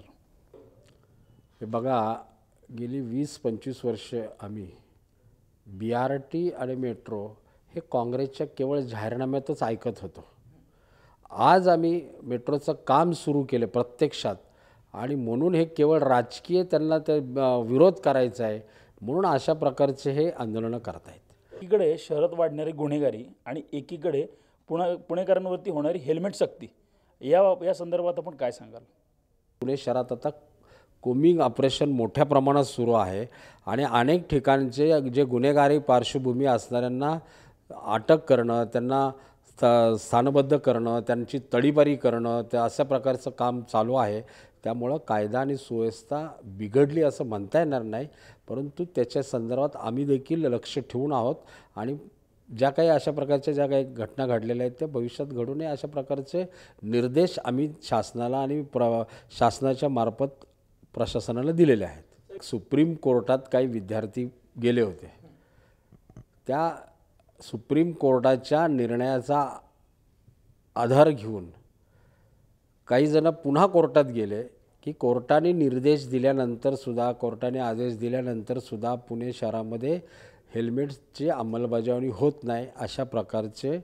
हे बघा गेली वीस पंचवीस वर्ष आम्ही बी आर टी आणि मेट्रो हे काँग्रेसच्या केवळ जाहीरनाम्यातच ऐकत होतो आज आम्ही मेट्रोचं काम सुरू केलं प्रत्यक्षात आणि म्हणून हे केवळ राजकीय त्यांना ते विरोध करायचा आहे म्हणून अशा प्रकारचे हे आंदोलनं करतायत एकीकडे शहरात वाढणारी गुन्हेगारी आणि एकीकडे पुणे पुणेकरांवरती होणारी हेल्मेट सक्ती या या संदर्भात आपण काय सांगाल पुणे शहरात आता कोमिंग ऑपरेशन मोठ्या प्रमाणात सुरू आहे आणि अनेक ठिकाणचे जे गुन्हेगारी पार्श्वभूमी असणाऱ्यांना अटक करणं त्यांना स्थ स्थानबद्ध करणं त्यांची तडीबारी करणं त्या अशा प्रकारचं काम चालू आहे त्यामुळं कायदा आणि सुव्यवस्था बिघडली असं म्हणता येणार नाही परंतु त्याच्या संदर्भात आम्ही देखील लक्ष ठेवून आहोत आणि ज्या काही अशा प्रकारच्या ज्या काही घटना घडलेल्या आहेत त्या भविष्यात घडू नये अशा प्रकारचे निर्देश आम्ही शासनाला आणि प्र शासनाच्या मार्फत प्रशासनाला दिलेले आहेत सुप्रीम कोर्टात काही विद्यार्थी गेले होते त्या सुप्रीम कोर्टाच्या निर्णयाचा आधार घेऊन काही जण पुन्हा कोर्टात गेले की कोर्टाने निर्देश दिल्यानंतरसुद्धा कोर्टाने आदेश दिल्यानंतरसुद्धा पुणे शहरामध्ये हेल्मेटची अंमलबजावणी होत नाही अशा प्रकारचे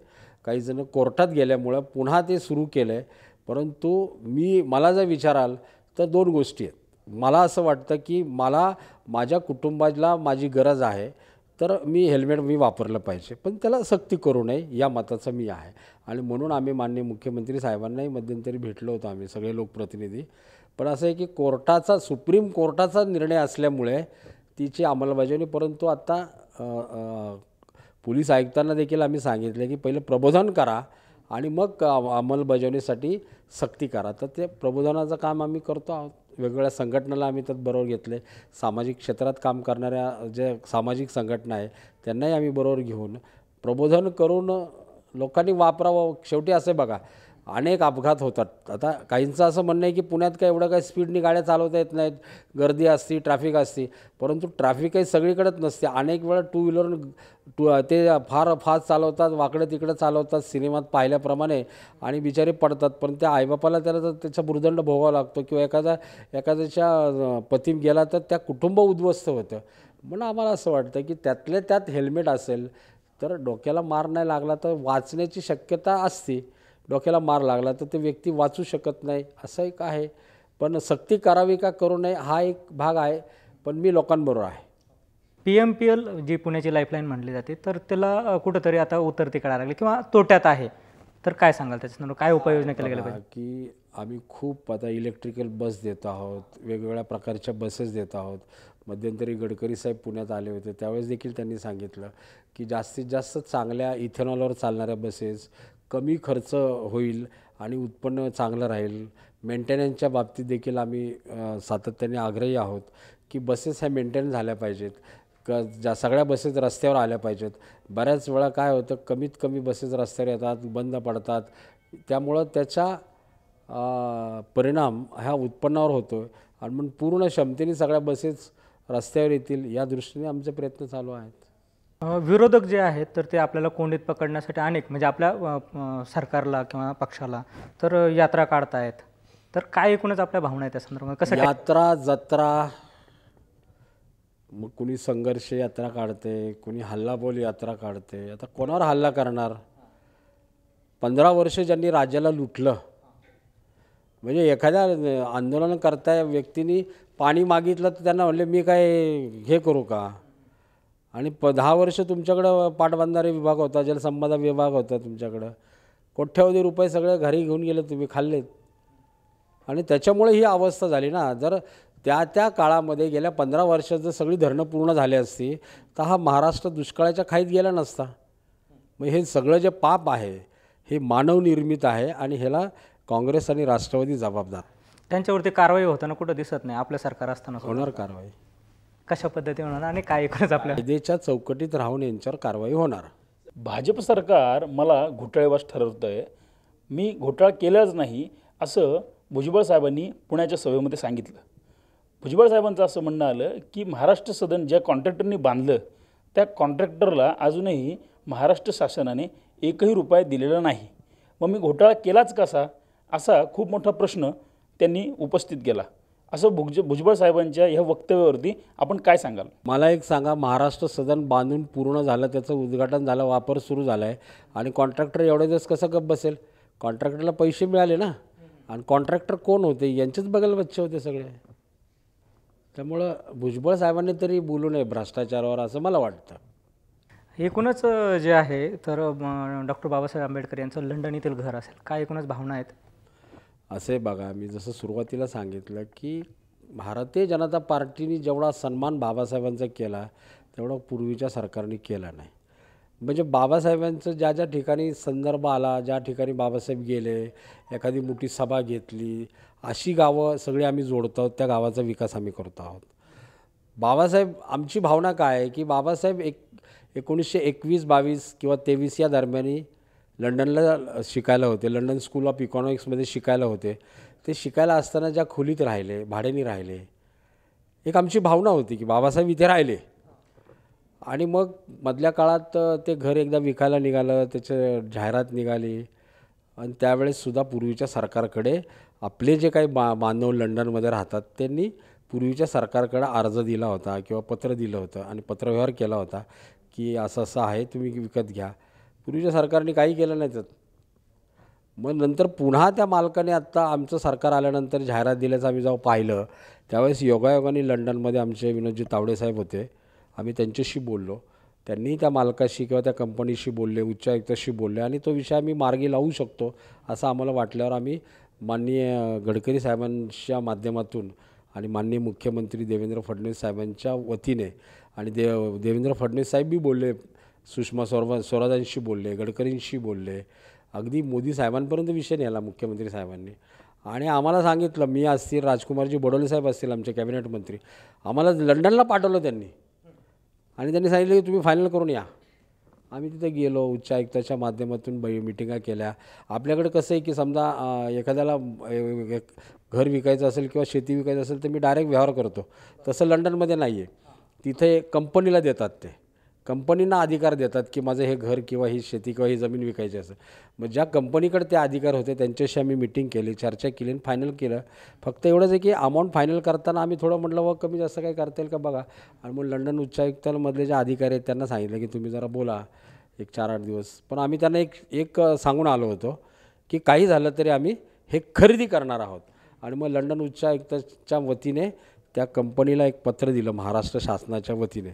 काही जण कोर्टात गेल्यामुळं पुन्हा ते सुरू केलं आहे परंतु मी मला जर विचाराल तर दोन गोष्टी आहेत मला असं वाटतं की मला माझ्या कुटुंबाला माझी गरज आहे तर मी हेल्मेट मी वापरलं पाहिजे पण त्याला सक्ती करू नये या मताचं मी आहे आणि म्हणून आम्ही माननीय मुख्यमंत्री साहेबांनाही मध्यंतरी भेटलो होतो आम्ही सगळे लोकप्रतिनिधी पण असं आहे की कोर्टाचा सुप्रीम कोर्टाचा निर्णय असल्यामुळे तिची अंमलबजावणी परंतु आता पोलीस आयुक्तांना देखील आम्ही सांगितले की पहिलं प्रबोधन करा आणि मग अंमलबजावणीसाठी सक्ती करा तर ते प्रबोधनाचं काम आम्ही करतो आहोत वेगवेगळ्या संघटनेला आम्ही त्यात बरोबर घेतले सामाजिक क्षेत्रात काम करणाऱ्या ज्या सामाजिक संघटना आहे त्यांनाही आम्ही बरोबर घेऊन प्रबोधन करून लोकांनी वापरावं शेवटी असे बघा अनेक अपघात होतात आता काहींचं असं म्हणणं आहे की पुण्यात काय एवढं काय स्पीडनी गाड्या चालवता येत नाहीत गर्दी असती ट्रॅफिक असती परंतु ट्रॅफिक काही सगळीकडेच नसते अनेक वेळा टू व्हीलर टू ते फार फास्ट चालवतात वाकडं तिकडं चालवतात सिनेमात पाहिल्याप्रमाणे आणि बिचारे पडतात पण त्या आईबापाला त्याला तर त्याचा भुर्दंड भोगावा लागतो किंवा एखादा एखाद्याच्या पतीम गेला तर त्या कुटुंब उद्ध्वस्त होतं म्हणून आम्हाला असं वाटतं की त्यातल्या त्यात हेल्मेट असेल तर डोक्याला मार नाही लागला तर वाचण्याची शक्यता असते डोक्याला मार लागला तर ते व्यक्ती वाचू शकत नाही असं एक आहे पण सक्ती करावी का करू नये हा एक भाग आहे पण मी लोकांबरोबर आहे पी एम पी एल जी पुण्याची लाईफलाईन म्हटली जाते तर त्याला कुठंतरी आता उतरती कळायला लागली किंवा तोट्यात आहे तर काय सांगाल त्याच्यानंतर काय उपाययोजना केल्या गेल्या की आम्ही खूप आता इलेक्ट्रिकल बस देत आहोत वेगवेगळ्या प्रकारच्या बसेस देत आहोत मध्यंतरी गडकरी साहेब पुण्यात आले होते त्यावेळेस देखील त्यांनी सांगितलं की जास्तीत जास्त चांगल्या इथेनॉलवर चालणाऱ्या बसेस कमी खर्च होईल आणि उत्पन्न चांगलं राहील मेंटेनन्सच्या बाबतीत देखील आम्ही सातत्याने आग्रही आहोत की बसेस ह्या मेंटेन झाल्या पाहिजेत क ज्या सगळ्या बसेस रस्त्यावर आल्या पाहिजेत बऱ्याच वेळा काय होतं कमीत कमी बसेस रस्त्यावर येतात बंद पडतात त्यामुळं त्याचा परिणाम ह्या उत्पन्नावर होतो आणि म्हणून पूर्ण क्षमतेने सगळ्या बसेस रस्त्यावर येतील या दृष्टीने आमचे प्रयत्न चालू आहेत विरोधक जे आहेत तर ते आपल्याला कोंडीत पकडण्यासाठी अनेक म्हणजे आपल्या सरकारला किंवा पक्षाला तर यात्रा काढतायत तर काय एकूणच आपल्या भावना आहेत त्या संदर्भात कसं यात्रा जत्रा मग कुणी संघर्ष यात्रा काढते कुणी हल्लाबोल यात्रा काढते आता कोणावर हल्ला करणार पंधरा वर्ष ज्यांनी राज्याला लुटलं म्हणजे एखाद्या आंदोलन करता व्यक्तीने पाणी मागितलं तर त्यांना म्हणले मी काय हे करू का आणि प दहा वर्ष तुमच्याकडं पाटबंधारे विभाग होता जलसंपदा विभाग होता तुमच्याकडं कोठ्यावधी रुपये सगळे घरी घेऊन गेले तुम्ही खाल्लेत आणि त्याच्यामुळे ही अवस्था झाली ना जर त्या त्या काळामध्ये गेल्या पंधरा वर्षात जर सगळी धरणं पूर्ण झाली असती तर हा महाराष्ट्र दुष्काळाच्या खाईत गेला नसता मग हे सगळं जे पाप आहे हे मानवनिर्मित आहे आणि ह्याला काँग्रेस आणि राष्ट्रवादी जबाबदार त्यांच्यावरती कारवाई होताना कुठं दिसत नाही आपल्या सरकार असताना होणार कारवाई कशा पद्धतीने होणार आणि काय खरंच आपल्या कायदेच्या चौकटीत राहून यांच्यावर कारवाई होणार भाजप सरकार मला घोटाळेबाज ठरवतं आहे मी घोटाळा केलाच नाही असं भुजबळ साहेबांनी पुण्याच्या सभेमध्ये सांगितलं भुजबळ साहेबांचं असं म्हणणं आलं की महाराष्ट्र सदन ज्या कॉन्ट्रॅक्टरनी बांधलं त्या कॉन्ट्रॅक्टरला अजूनही महाराष्ट्र शासनाने एकही रुपया दिलेला नाही मग मी घोटाळा केलाच कसा असा खूप मोठा प्रश्न त्यांनी उपस्थित केला असं भुज भुजबळ साहेबांच्या ह्या वक्तव्यावरती आपण काय सांगाल मला एक सांगा महाराष्ट्र सदन बांधून पूर्ण झालं त्याचं उद्घाटन झालं वापर सुरू झाला आहे आणि कॉन्ट्रॅक्टर एवढे दिवस कसं गप बसेल कॉन्ट्रॅक्टरला पैसे मिळाले ना आणि कॉन्ट्रॅक्टर कोण होते यांचेच बघायला बच्चे होते सगळे त्यामुळं भुजबळ साहेबांनी तरी बोलू नये भ्रष्टाचारावर असं मला वाटतं एकूणच जे आहे तर डॉक्टर बाबासाहेब आंबेडकर यांचं लंडन येथील घर असेल काय एकूणच भावना आहेत असे बघा मी जसं सुरुवातीला सांगितलं की भारतीय जनता पार्टीने जेवढा सन्मान बाबासाहेबांचा केला तेवढा पूर्वीच्या सरकारने केला नाही म्हणजे बाबासाहेबांचं ज्या ज्या ठिकाणी संदर्भ आला ज्या ठिकाणी बाबासाहेब गेले एखादी मोठी सभा घेतली अशी गावं सगळी आम्ही जोडतो आहोत त्या गावाचा विकास आम्ही करतो आहोत बाबासाहेब आमची भावना काय आहे की बाबासाहेब एक एकोणीसशे एकवीस बावीस किंवा तेवीस या दरम्यानी लंडनला शिकायला होते लंडन स्कूल ऑफ इकॉनॉमिक्समध्ये शिकायला होते ते शिकायला असताना ज्या खोलीत राहिले भाड्याने राहिले एक आमची भावना होती की बाबासाहेब इथे राहिले आणि मग मधल्या काळात ते घर एकदा विकायला निघालं त्याच्या जाहिरात निघाली आणि त्यावेळेससुद्धा पूर्वीच्या सरकारकडे आपले जे काही बा बांधव लंडनमध्ये राहतात त्यांनी पूर्वीच्या सरकारकडे अर्ज दिला होता किंवा पत्र दिलं होतं आणि पत्रव्यवहार केला होता की असं असं आहे तुम्ही विकत घ्या पूर्वीच्या सरकारने काही केलं नाही तर मग नंतर पुन्हा त्या मालकाने आत्ता आमचं सरकार आल्यानंतर जाहिरात दिल्याचं आम्ही जेव्हा पाहिलं त्यावेळेस योगायोगाने लंडनमध्ये आमचे विनोदजी तावडे साहेब होते आम्ही त्यांच्याशी बोललो त्यांनी त्या मालकाशी किंवा त्या कंपनीशी बोलले उच्चायुक्ताशी बोलले आणि तो विषय आम्ही मार्गी लावू शकतो असं आम्हाला वाटल्यावर आम्ही माननीय गडकरी साहेबांच्या माध्यमातून आणि माननीय मुख्यमंत्री देवेंद्र फडणवीस साहेबांच्या वतीने आणि देव देवेंद्र फडणवीस साहेब बी बोलले सुषमा स्वरा स्वराजांशी बोलले गडकरींशी बोलले अगदी मोदी साहेबांपर्यंत विषय नेला मुख्यमंत्री साहेबांनी आणि आम्हाला सांगितलं मी असतील राजकुमारजी बडोले साहेब असतील आमचे कॅबिनेट मंत्री आम्हाला लंडनला पाठवलं त्यांनी आणि त्यांनी सांगितलं की तुम्ही फायनल करून या आम्ही तिथे गेलो उच्चायुक्ताच्या माध्यमातून बै मिटिंगा केल्या आपल्याकडे कसं आहे की समजा एखाद्याला घर विकायचं असेल किंवा शेती विकायचं असेल तर मी डायरेक्ट व्यवहार करतो तसं लंडनमध्ये नाही आहे तिथे कंपनीला देतात ते कंपनींना अधिकार देतात की माझं हे घर किंवा ही शेती किंवा ही जमीन विकायची असं मग ज्या कंपनीकडे ते अधिकार होते त्यांच्याशी आम्ही मिटिंग केली चर्चा केली आणि फायनल केलं फक्त एवढंच आहे की अमाऊंट फायनल करताना आम्ही थोडं म्हटलं व कमी जास्त काय करता येईल का बघा आणि मग लंडन उच्चायुक्तांमधले जे अधिकारी आहेत त्यांना सांगितलं की तुम्ही जरा बोला एक चार आठ दिवस पण आम्ही त्यांना एक एक सांगून आलो होतो की काही झालं तरी आम्ही हे खरेदी करणार आहोत आणि मग लंडन उच्चायुक्ताच्या वतीने त्या कंपनीला एक पत्र दिलं महाराष्ट्र शासनाच्या वतीने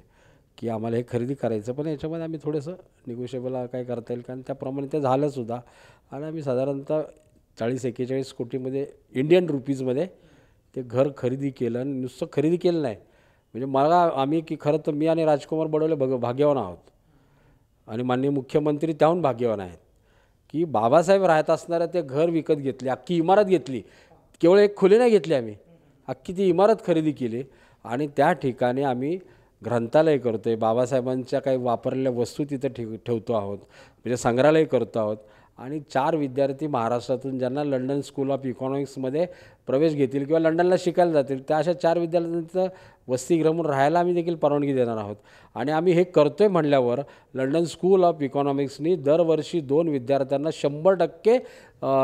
की आम्हाला हे खरेदी करायचं पण याच्यामध्ये आम्ही थोडंसं निगोशिएबल काय करता येईल कारण त्याप्रमाणे ते झालंसुद्धा आणि आम्ही साधारणतः चाळीस एक्केचाळीस कोटीमध्ये इंडियन रुपीजमध्ये ते घर खरेदी केलं आणि नुसतं खरेदी केलं नाही म्हणजे मला आम्ही की खरं तर मी आणि राजकुमार बडोले भग भाग्यवान आहोत आणि माननीय मुख्यमंत्री त्याहून भाग्यवान आहेत की बाबासाहेब राहत असणारं ते घर विकत घेतले अख्खी इमारत घेतली केवळ एक खुले नाही घेतली आम्ही अख्खी ती इमारत खरेदी केली आणि त्या ठिकाणी आम्ही ग्रंथालय करतो आहे बाबासाहेबांच्या काही वापरलेल्या वस्तू तिथे ठे ठेवतो आहोत म्हणजे संग्रहालय करतो आहोत आणि चार विद्यार्थी महाराष्ट्रातून ज्यांना लंडन स्कूल ऑफ इकॉनॉमिक्समध्ये प्रवेश घेतील किंवा लंडनला शिकायला जातील त्या अशा चार विद्यार्थ्यांचं वसतिगृह म्हणून राहायला आम्ही देखील परवानगी देणार आहोत आणि आम्ही हे करतो आहे म्हणल्यावर लंडन स्कूल ऑफ इकॉनॉमिक्सनी दरवर्षी दोन विद्यार्थ्यांना शंभर टक्के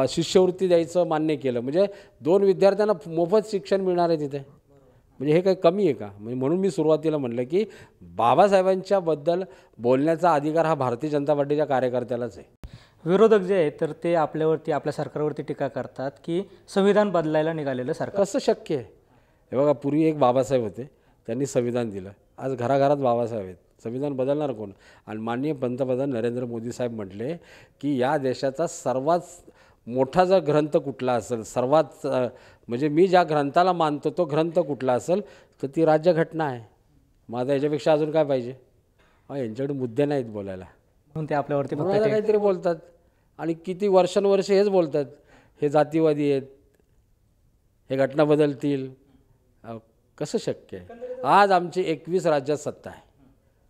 शिष्यवृत्ती द्यायचं मान्य केलं म्हणजे दोन विद्यार्थ्यांना मोफत शिक्षण मिळणार आहे तिथे म्हणजे हे काही कमी आहे का म्हणजे म्हणून मी सुरुवातीला म्हटलं की बाबासाहेबांच्याबद्दल बोलण्याचा अधिकार हा भारतीय जनता पार्टीच्या कार्यकर्त्यालाच आहे विरोधक जे आहेत तर ते आपल्यावरती आपल्या सरकारवरती टीका करतात की संविधान बदलायला निघालेलं सरकार कसं शक्य आहे हे बघा पूर्वी एक बाबासाहेब होते त्यांनी संविधान दिलं आज घराघरात बाबासाहेब आहेत संविधान बदलणार कोण आणि माननीय पंतप्रधान नरेंद्र मोदी साहेब म्हटले की या देशाचा सर्वात मोठा जर ग्रंथ कुठला असेल सर्वात म्हणजे मी ज्या ग्रंथाला मानतो तो ग्रंथ कुठला असेल तर ती राज्यघटना आहे माझा याच्यापेक्षा अजून काय पाहिजे यांच्याकडे मुद्दे नाहीत बोलायला म्हणून ते आपल्यावरती काहीतरी बोलतात आणि किती वर्षानुवर्ष हेच बोलतात हे जातीवादी आहेत हे घटना बदलतील कसं शक्य आहे आज आमची एकवीस राज्यात सत्ता आहे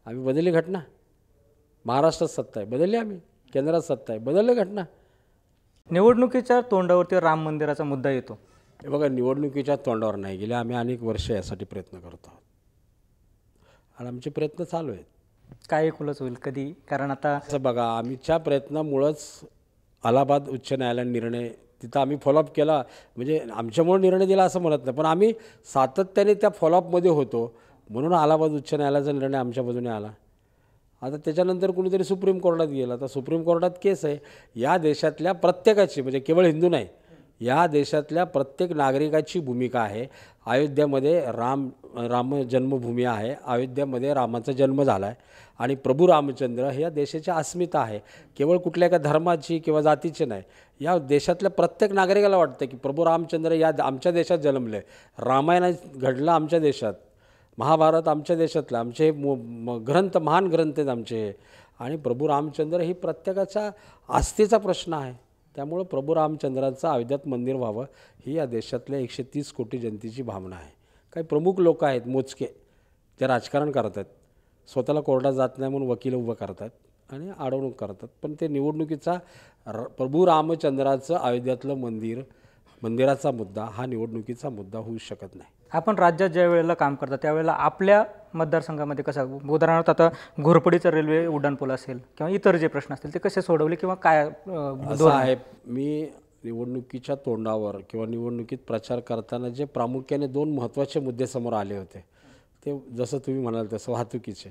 आम्ही बदलली घटना महाराष्ट्रात सत्ता आहे बदलली आम्ही केंद्रात सत्ता आहे बदलली घटना निवडणुकीच्या तोंडावरती राम मंदिराचा मुद्दा येतो हे बघा निवडणुकीच्या तोंडावर नाही गेले आम्ही अनेक वर्ष यासाठी प्रयत्न करतो आहोत आणि आमचे प्रयत्न चालू आहेत काय खुलंच होईल कधी कारण आता असं बघा आम्हीच्या प्रयत्नामुळंच अलाहाबाद उच्च न्यायालयाने निर्णय तिथं आम्ही फॉलोअप केला म्हणजे आमच्यामुळे निर्णय दिला असं म्हणत नाही पण आम्ही सातत्याने त्या फॉलोअपमध्ये होतो म्हणून अलाहाबाद उच्च न्यायालयाचा निर्णय आमच्या बाजूने आला आता त्याच्यानंतर कुणीतरी सुप्रीम कोर्टात गेला तर सुप्रीम कोर्टात केस आहे या देशातल्या प्रत्येकाची म्हणजे केवळ हिंदू नाही या देशातल्या प्रत्येक नागरिकाची भूमिका आहे अयोध्येमध्ये राम राम जन्मभूमी आहे अयोध्येमध्ये रामाचा जन्म झाला आहे आणि प्रभू रामचंद्र हे या देशाची अस्मिता आहे केवळ कुठल्या एका धर्माची किंवा जातीची नाही या देशातल्या प्रत्येक नागरिकाला वाटतं की प्रभू रामचंद्र या आमच्या देशात जन्मले रामायण घडलं आमच्या देशात महाभारत आमच्या देशातलं आमचे ग्रंथ महान ग्रंथ आहेत आमचे आणि प्रभू रामचंद्र ही प्रत्येकाच्या आस्थेचा प्रश्न आहे त्यामुळं प्रभू रामचंद्राचं आयुध्यात मंदिर व्हावं ही या देशातल्या एकशे तीस कोटी जनतेची भावना आहे काही प्रमुख लोक आहेत मोजके जे राजकारण करतात स्वतःला कोर्टात जात नाही म्हणून वकील उभं करतात आणि अडवणूक करतात पण ते निवडणुकीचा र प्रभू रामचंद्राचं अयोध्यातलं मंदिर मंदिराचा मुद्दा हा निवडणुकीचा मुद्दा होऊ शकत नाही आपण राज्यात ज्या वेळेला काम करता त्यावेळेला आपल्या मतदारसंघामध्ये कसं उदाहरणार्थ आता घोरपडीचं रेल्वे उड्डाणपूल असेल किंवा इतर जे प्रश्न असतील ते कसे सोडवले किंवा काय आहे मी निवडणुकीच्या तोंडावर किंवा निवडणुकीत प्रचार करताना जे प्रामुख्याने दोन महत्त्वाचे मुद्दे समोर आले होते ते जसं तुम्ही म्हणाल तसं वाहतुकीचे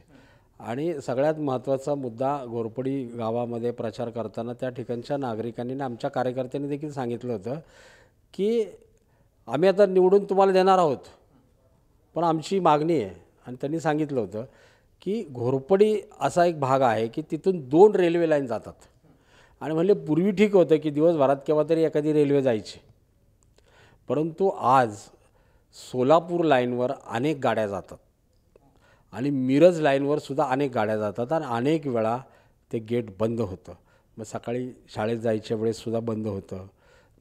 आणि सगळ्यात महत्त्वाचा मुद्दा घोरपडी गावामध्ये प्रचार करताना त्या ठिकाणच्या नागरिकांनी आमच्या कार्यकर्त्यांनी देखील सांगितलं होतं की आम्ही आता निवडून तुम्हाला देणार आहोत पण आमची मागणी आहे आणि त्यांनी सांगितलं होतं की घोरपडी असा एक भाग आहे की तिथून दोन रेल्वे लाईन जातात आणि म्हणले पूर्वी ठीक होतं की दिवसभरात केव्हा तरी एखादी रेल्वे जायची परंतु आज सोलापूर लाईनवर अनेक गाड्या जातात आणि मिरज लाईनवर सुद्धा अनेक गाड्या जातात आणि अनेक वेळा ते गेट बंद होतं मग सकाळी शाळेत जायच्या वेळेससुद्धा बंद होतं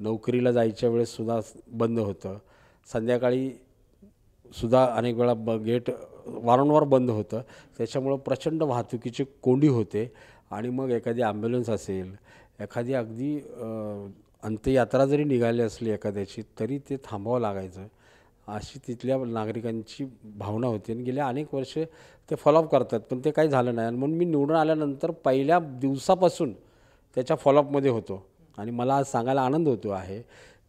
नोकरीला जायच्या वेळेससुद्धा बंद होतं संध्याकाळी सुद्धा अनेक वेळा ब गेट वारंवार बंद होतं त्याच्यामुळं प्रचंड वाहतुकीची कोंडी होते आणि मग एखादी ॲम्ब्युलन्स असेल एखादी अगदी अंत्ययात्रा जरी निघाली असली एखाद्याची तरी ते थांबावं लागायचं अशी तिथल्या नागरिकांची भावना होती आणि गेल्या अनेक वर्षे ते फॉलोअप करतात पण ते काही झालं नाही आणि म्हणून मी निवडून आल्यानंतर पहिल्या दिवसापासून त्याच्या फॉलोअपमध्ये होतो आणि मला आज सांगायला आनंद होतो आहे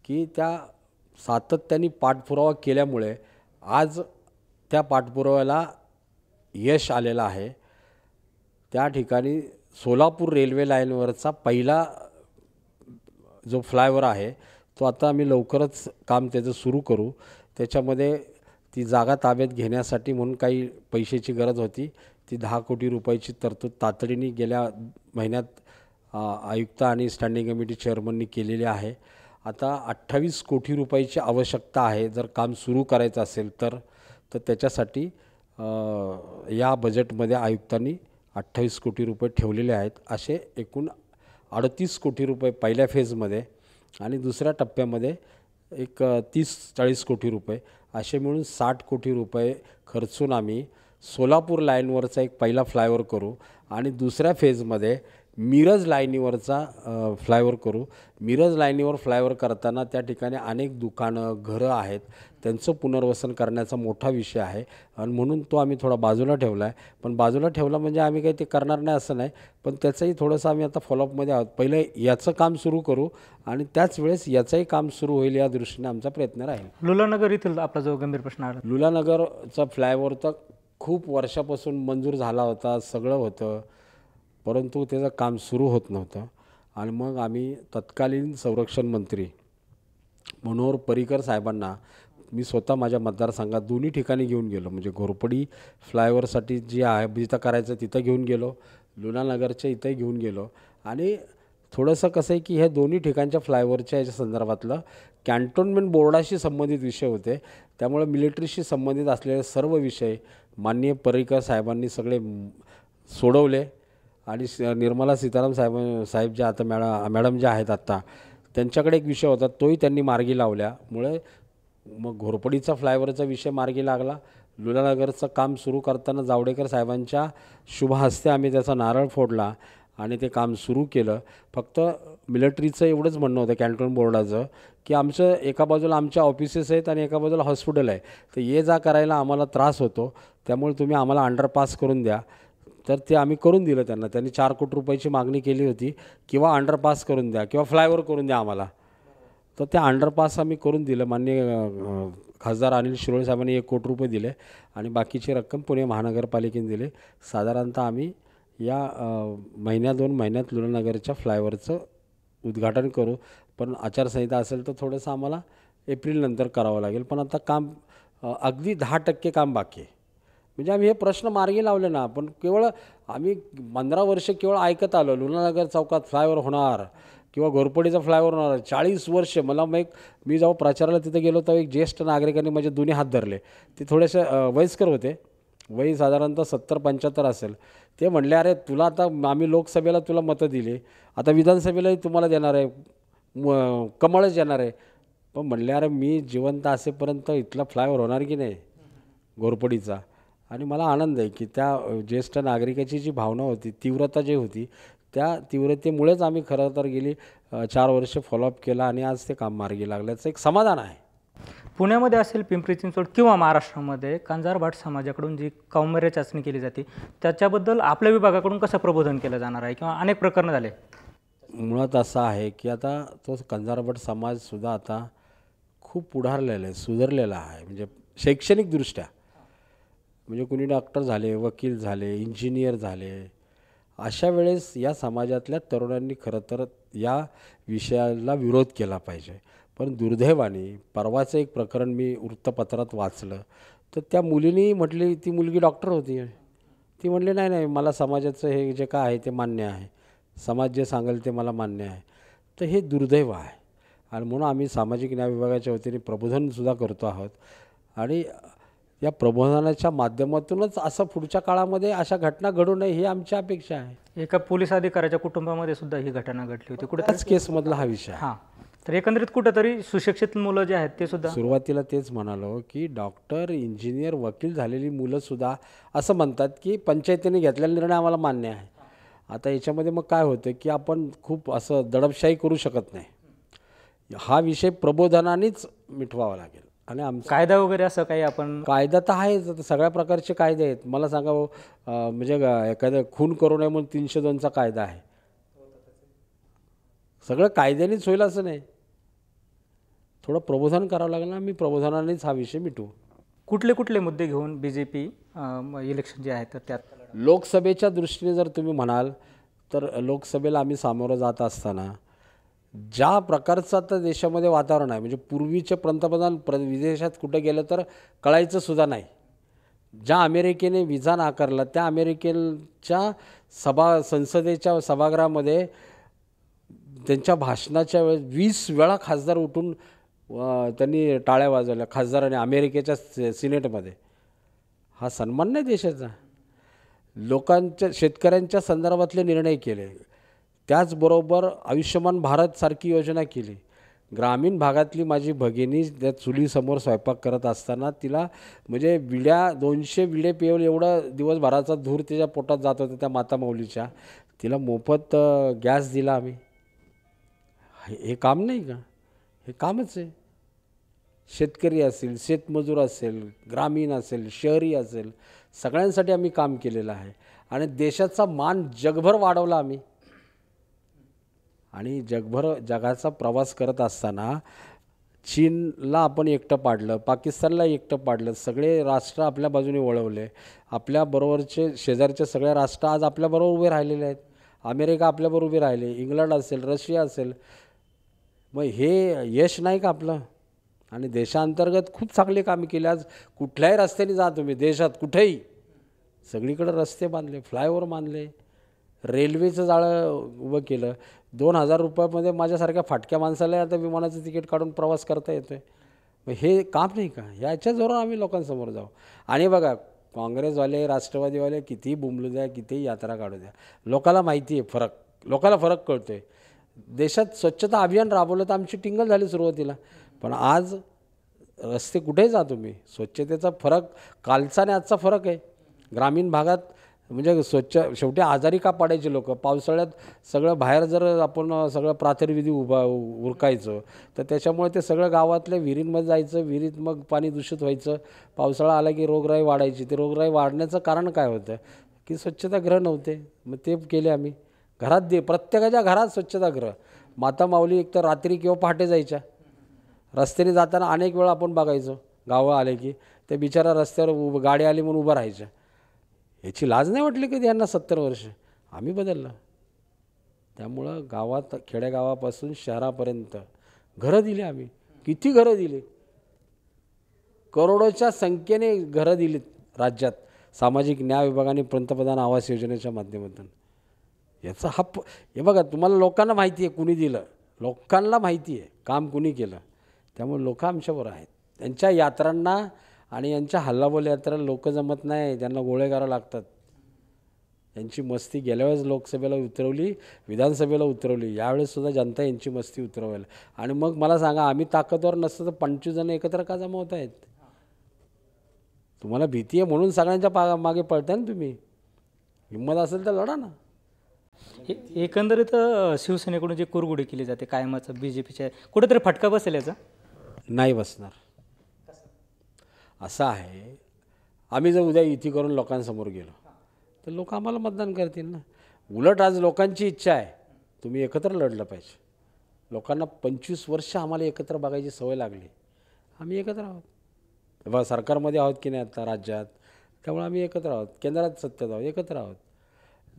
की त्या सातत्याने पाठपुरावा केल्यामुळे आज त्या पाठपुराव्याला यश आलेलं आहे त्या ठिकाणी सोलापूर रेल्वे लाईनवरचा पहिला जो फ्लायओव्हर आहे तो आता आम्ही लवकरच काम त्याचं सुरू करू त्याच्यामध्ये ती जागा ताब्यात घेण्यासाठी म्हणून काही पैशाची गरज होती ती दहा कोटी रुपयाची तरतूद तातडीने गेल्या महिन्यात आयुक्त आणि स्टँडिंग कमिटी चेअरमननी केलेली आहे आता अठ्ठावीस कोटी रुपयाची आवश्यकता आहे जर काम सुरू करायचं असेल तर तर त्याच्यासाठी या बजेटमध्ये आयुक्तांनी अठ्ठावीस कोटी रुपये ठेवलेले आहेत असे एकूण अडतीस कोटी रुपये पहिल्या फेजमध्ये आणि दुसऱ्या टप्प्यामध्ये एक तीस चाळीस कोटी रुपये असे मिळून साठ कोटी रुपये खर्चून आम्ही सोलापूर लाईनवरचा एक पहिला फ्लायओवर करू आणि दुसऱ्या फेजमध्ये मिरज लाईनीवरचा फ्लायओवर करू मिरज लाईनीवर फ्लायओवर करताना त्या ठिकाणी अनेक दुकानं घरं आहेत त्यांचं पुनर्वसन करण्याचा मोठा विषय आहे आणि म्हणून तो आम्ही थोडा बाजूला ठेवला आहे पण बाजूला ठेवला म्हणजे आम्ही काही ते करणार नाही असं नाही पण त्याचंही थोडंसं आम्ही आता फॉलोअपमध्ये आहोत पहिलं याचं काम सुरू करू आणि त्याच वेळेस याचंही काम सुरू होईल या दृष्टीने आमचा प्रयत्न राहील लुलानगर येथील आपला जो गंभीर प्रश्न आला लुलानगरचा फ्लायओवर तर खूप वर्षापासून मंजूर झाला होता सगळं होतं परंतु त्याचं काम सुरू होत नव्हतं आणि मग आम्ही तत्कालीन संरक्षण मंत्री मनोहर पर्रिकर साहेबांना मी स्वतः माझ्या मतदारसंघात दोन्ही ठिकाणी घेऊन गेलो म्हणजे घोरपडी फ्लायओव्हरसाठी जे आहे म्हणजे जिथं करायचं तिथं घेऊन गेलो लुणानगरच्या इथंही घेऊन गेलो आणि थोडंसं कसं आहे की हे दोन्ही ठिकाणच्या फ्लायओव्हरच्या याच्या संदर्भातलं कॅन्टोन्मेंट बोर्डाशी संबंधित विषय होते त्यामुळे मिलिटरीशी संबंधित असलेले सर्व विषय माननीय पर्रिकर साहेबांनी सगळे सोडवले आणि निर्मला सीताराम साहेब साहेब ज्या आता मॅडम मॅडम ज्या आहेत आत्ता त्यांच्याकडे एक विषय होता तोही त्यांनी मार्गी लावल्यामुळे मग घोरपडीचा फ्लायओव्हरचा विषय मार्गी लागला लुलानगरचं काम सुरू करताना जावडेकर साहेबांच्या शुभहस्ते आम्ही त्याचा नारळ फोडला आणि ते काम सुरू केलं फक्त मिलिटरीचं एवढंच म्हणणं होतं कॅन्टोन बोर्डाचं की आमचं एका बाजूला आमच्या ऑफिसेस आहेत आणि एका बाजूला हॉस्पिटल आहे तर ये जा करायला आम्हाला त्रास होतो त्यामुळे तुम्ही आम्हाला अंडरपास करून द्या तर ते आम्ही करून दिलं त्यांना त्यांनी चार कोटी रुपयाची मागणी केली होती किंवा अंडरपास करून द्या किंवा फ्लायओव्हर करून द्या आम्हाला तर त्या अंडरपास आम्ही करून दिलं मान्य खासदार अनिल शिरोळे साहेबांनी एक कोटी रुपये दिले आणि बाकीची रक्कम पुणे महानगरपालिकेने दिली साधारणतः आम्ही या महिन्या दोन महिन्यात लुणानगरच्या फ्लायओव्हरचं उद्घाटन करू पण आचारसंहिता असेल तर थोडंसं आम्हाला एप्रिलनंतर करावं लागेल पण आता काम अगदी दहा टक्के काम बाकी आहे म्हणजे आम्ही हे प्रश्न मार्गी लावले ना पण केवळ आम्ही पंधरा वर्ष केवळ ऐकत आलो लुणानगर चौकात फ्लायओव्हर होणार किंवा घोरपडीचा फ्लायओव्हर होणार चाळीस वर्ष मला मग एक मी जेव्हा प्रचाराला तिथे गेलो तेव्हा एक ज्येष्ठ नागरिकांनी माझे दोन्ही हात धरले ते थोडेसे वयस्कर होते वय साधारणतः सत्तर पंच्याहत्तर असेल ते म्हणले अरे तुला आता आम्ही लोकसभेला तुला मतं दिली आता विधानसभेलाही तुम्हाला देणार आहे म कमळच देणार आहे पण म्हणले अरे मी जिवंत असेपर्यंत इथला फ्लायओव्हर होणार की नाही घोरपडीचा आणि मला आनंद आहे की त्या ज्येष्ठ नागरिकाची जी भावना होती तीव्रता जी होती त्या तीव्रतेमुळेच आम्ही खरं तर गेली चार वर्ष फॉलोअप केला आणि आज ते काम मार्गी लागल्याचं एक समाधान आहे पुण्यामध्ये असेल पिंपरी चिंचवड किंवा महाराष्ट्रामध्ये कांजारभाट समाजाकडून जी कौमर्य चाचणी केली जाते त्याच्याबद्दल आपल्या विभागाकडून कसं प्रबोधन केलं जाणार आहे किंवा अनेक प्रकरणं झाले मुळात असं आहे की आता तो कंजारभट समाजसुद्धा आता खूप पुढारलेला आहे सुधारलेला आहे म्हणजे शैक्षणिकदृष्ट्या म्हणजे कुणी डॉक्टर झाले वकील झाले इंजिनियर झाले अशा वेळेस या समाजातल्या तरुणांनी खरं तर या विषयाला विरोध केला पाहिजे पण दुर्दैवाने परवाचं एक प्रकरण मी वृत्तपत्रात वाचलं तर त्या मुलीनी म्हटली ती मुलगी डॉक्टर होती ती म्हटली नाही नाही मला समाजाचं हे जे काय आहे ते मान्य आहे समाज जे सांगेल ते मला मान्य आहे तर हे दुर्दैव आहे आणि म्हणून आम्ही सामाजिक न्याय विभागाच्या वतीने प्रबोधनसुद्धा करतो आहोत आणि या प्रबोधनाच्या माध्यमातूनच असं पुढच्या काळामध्ये अशा घटना घडू नये ही आमची अपेक्षा आहे एका पोलीस अधिकाऱ्याच्या कुटुंबामध्ये सुद्धा ही घटना घडली होती कुठेच केसमधला हा विषय हा तर एकंदरीत कुठंतरी सुशिक्षित मुलं जे आहेत ते सुद्धा सुरुवातीला तेच म्हणालो की डॉक्टर इंजिनियर वकील झालेली मुलं सुद्धा असं म्हणतात की पंचायतीने घेतलेला निर्णय आम्हाला मान्य आहे आता याच्यामध्ये मग काय होतं की आपण खूप असं दडपशाही करू शकत नाही हा विषय प्रबोधनानेच मिटवावा लागेल आणि आम कायदा वगैरे असं काही आपण कायदा तर आहे सगळ्या प्रकारचे कायदे आहेत मला सांगा म्हणजे एखाद्या खून करू नये म्हणून तीनशे दोनचा कायदा आहे सगळं कायद्यानेच होईल असं नाही थोडं प्रबोधन करावं लागेल ना मी प्रबोधनानेच हा विषय मिटू कुठले कुठले मुद्दे घेऊन बी जे पी इलेक्शन जे आहे तर त्यात लोकसभेच्या दृष्टीने जर तुम्ही म्हणाल तर लोकसभेला आम्ही सामोरं जात असताना ज्या प्रकारचं आता देशामध्ये वातावरण आहे म्हणजे पूर्वीचे पंतप्रधान प्र विदेशात कुठं गेलं तर कळायचं सुद्धा नाही ज्या अमेरिकेने विजा नाकारला त्या अमेरिकेच्या सभा संसदेच्या सभागृहामध्ये त्यांच्या भाषणाच्या वेळेस वीस वेळा खासदार उठून त्यांनी टाळ्या वाजवल्या आणि अमेरिकेच्या सिनेटमध्ये हा सन्मान नाही देशाचा लोकांच्या शेतकऱ्यांच्या संदर्भातले निर्णय केले त्याचबरोबर आयुष्यमान भारतसारखी योजना केली ग्रामीण भागातली माझी भगिनी त्या चुलीसमोर स्वयंपाक करत असताना तिला म्हणजे विड्या दोनशे विडे पेवल एवढा दिवसभराचा धूर तिच्या पोटात जात होता त्या माता तिला मोफत गॅस दिला आम्ही हे काम नाही का हे कामच आहे शेतकरी असेल शेतमजूर असेल ग्रामीण असेल शहरी असेल सगळ्यांसाठी आम्ही काम केलेलं आहे आणि देशाचा मान जगभर वाढवला आम्ही आणि जगभर जगाचा प्रवास करत असताना चीनला आपण एकटं पाडलं पाकिस्तानला एकटं पाडलं सगळे राष्ट्र आपल्या बाजूने वळवले आपल्याबरोबरचे शेजारचे सगळे राष्ट्र आज आपल्याबरोबर उभे राहिलेले आहेत अमेरिका आपल्याबरोबर उभी राहिले इंग्लंड असेल रशिया असेल मग हे यश नाही का आपलं आणि देशांतर्गत खूप चांगले काम केले आज कुठल्याही रस्त्याने जा तुम्ही देशात कुठेही सगळीकडे रस्ते बांधले फ्लायओव्हर बांधले रेल्वेचं जाळं उभं केलं दोन हजार रुपयामध्ये माझ्यासारख्या फाटक्या माणसाला आता विमानाचं तिकीट काढून प्रवास करता येतो आहे मग हे काम नाही का याच्या जोरावर आम्ही लोकांसमोर जाऊ आणि बघा काँग्रेसवाले राष्ट्रवादीवाले कितीही बुंबलू द्या कितीही यात्रा काढू द्या लोकाला माहिती आहे फरक लोकाला फरक कळतो आहे देशात स्वच्छता अभियान राबवलं तर आमची टिंगल झाली सुरुवातीला पण आज रस्ते कुठे जा तुम्ही स्वच्छतेचा फरक कालचा आणि आजचा फरक आहे ग्रामीण भागात म्हणजे स्वच्छ शेवटी आजारी का पाडायचे लोक पावसाळ्यात सगळं बाहेर जर आपण सगळं प्रातर्विधी उभा उरकायचं तर त्याच्यामुळे ते सगळं गावातल्या विहिरींमध्ये जायचं विहिरीत मग पाणी दूषित व्हायचं पावसाळा आला की रोगराई वाढायची ते रोगराई वाढण्याचं कारण काय होतं की स्वच्छता ग्रह नव्हते मग ते केले आम्ही घरात दे प्रत्येकाच्या घरात स्वच्छता ग्रह माता माऊली एक तर रात्री किंवा पहाटे जायच्या रस्त्याने जाताना अनेक वेळा आपण बघायचो गावं आले की ते बिचारा रस्त्यावर गाडी आली म्हणून उभं राहायचं याची लाज नाही वाटली कधी यांना सत्तर वर्ष आम्ही बदललं त्यामुळं गावात खेडेगावापासून शहरापर्यंत घरं दिली आम्ही किती घरं दिली करोडोच्या संख्येने घरं दिली राज्यात सामाजिक न्याय विभागाने पंतप्रधान आवास योजनेच्या माध्यमातून याचा हा प हे बघा तुम्हाला लोकांना माहिती आहे कुणी दिलं लोकांना माहिती आहे काम कुणी केलं त्यामुळे लोक आमच्याबरोबर आहेत त्यांच्या यात्रांना आणि यांच्या हल्लाबोल यात्रा लोक जमत नाही ज्यांना गोळे लागतात यांची मस्ती गेल्या वेळेस लोकसभेला उतरवली विधानसभेला उतरवली यावेळेससुद्धा जनता यांची मस्ती उतरवेल आणि मग मला सांगा आम्ही ताकदवर नसतं तर पंचवीस जण एकत्र का जमा आहेत तुम्हाला भीती आहे म्हणून सगळ्यांच्या पा मागे पळताय ना तुम्ही हिंमत असेल तर लढा ना एकंदरीत शिवसेनेकडून जे कुरगुडी केली जाते कायमाचं बी जे पीच्या कुठेतरी फटका बसेल याचा नाही बसणार असं आहे आम्ही जर उद्या युती करून लोकांसमोर गेलो तर लोक आम्हाला मतदान करतील ना उलट आज लोकांची इच्छा आहे तुम्ही एकत्र लढलं पाहिजे लोकांना पंचवीस वर्ष आम्हाला एकत्र बघायची सवय लागली आम्ही एकत्र आहोत बा सरकारमध्ये आहोत की नाही आता राज्यात त्यामुळे आम्ही एकत्र आहोत केंद्रात सत्तेत आहोत एकत्र आहोत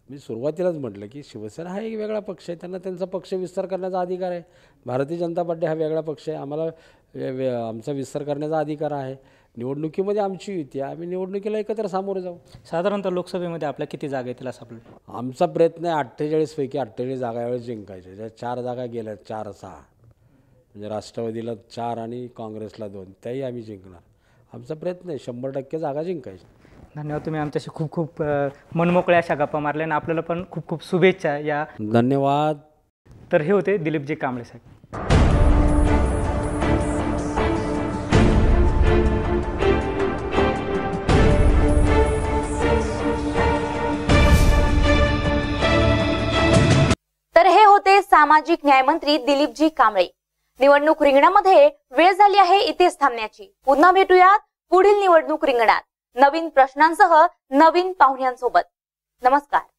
मी सुरुवातीलाच म्हटलं की शिवसेना हा एक वेगळा पक्ष आहे त्यांना त्यांचा पक्ष विस्तार करण्याचा अधिकार आहे भारतीय जनता पार्टी हा वेगळा पक्ष आहे आम्हाला आमचा विस्तार करण्याचा अधिकार आहे निवडणुकीमध्ये आमची युती आम्ही निवडणुकीला एकत्र सामोरे जाऊ साधारणतः लोकसभेमध्ये आपल्या किती जागा येतील असं आपलं आमचा प्रयत्न आहे अठ्ठेचाळीसपैकी अठ्ठेचाळीस जागा यावेळेस जिंकायचे ज्या चार जागा गेल्या चार सहा म्हणजे राष्ट्रवादीला चार आणि काँग्रेसला दोन त्याही आम्ही जिंकणार आमचा प्रयत्न आहे शंभर टक्के जागा जिंकायची धन्यवाद तुम्ही आमच्याशी खूप खूप मनमोकळ्या अशा गप्पा मारल्या आणि आपल्याला पण खूप खूप शुभेच्छा या धन्यवाद तर हे होते दिलीपजी कांबळे साहेब सामाजिक न्याय मंत्री दिलीपजी कांबळे निवडणूक रिंगणामध्ये वेळ झाली आहे इथेच थांबण्याची पुन्हा भेटूयात पुढील निवडणूक रिंगणात नवीन प्रश्नांसह नवीन पाहुण्यांसोबत नमस्कार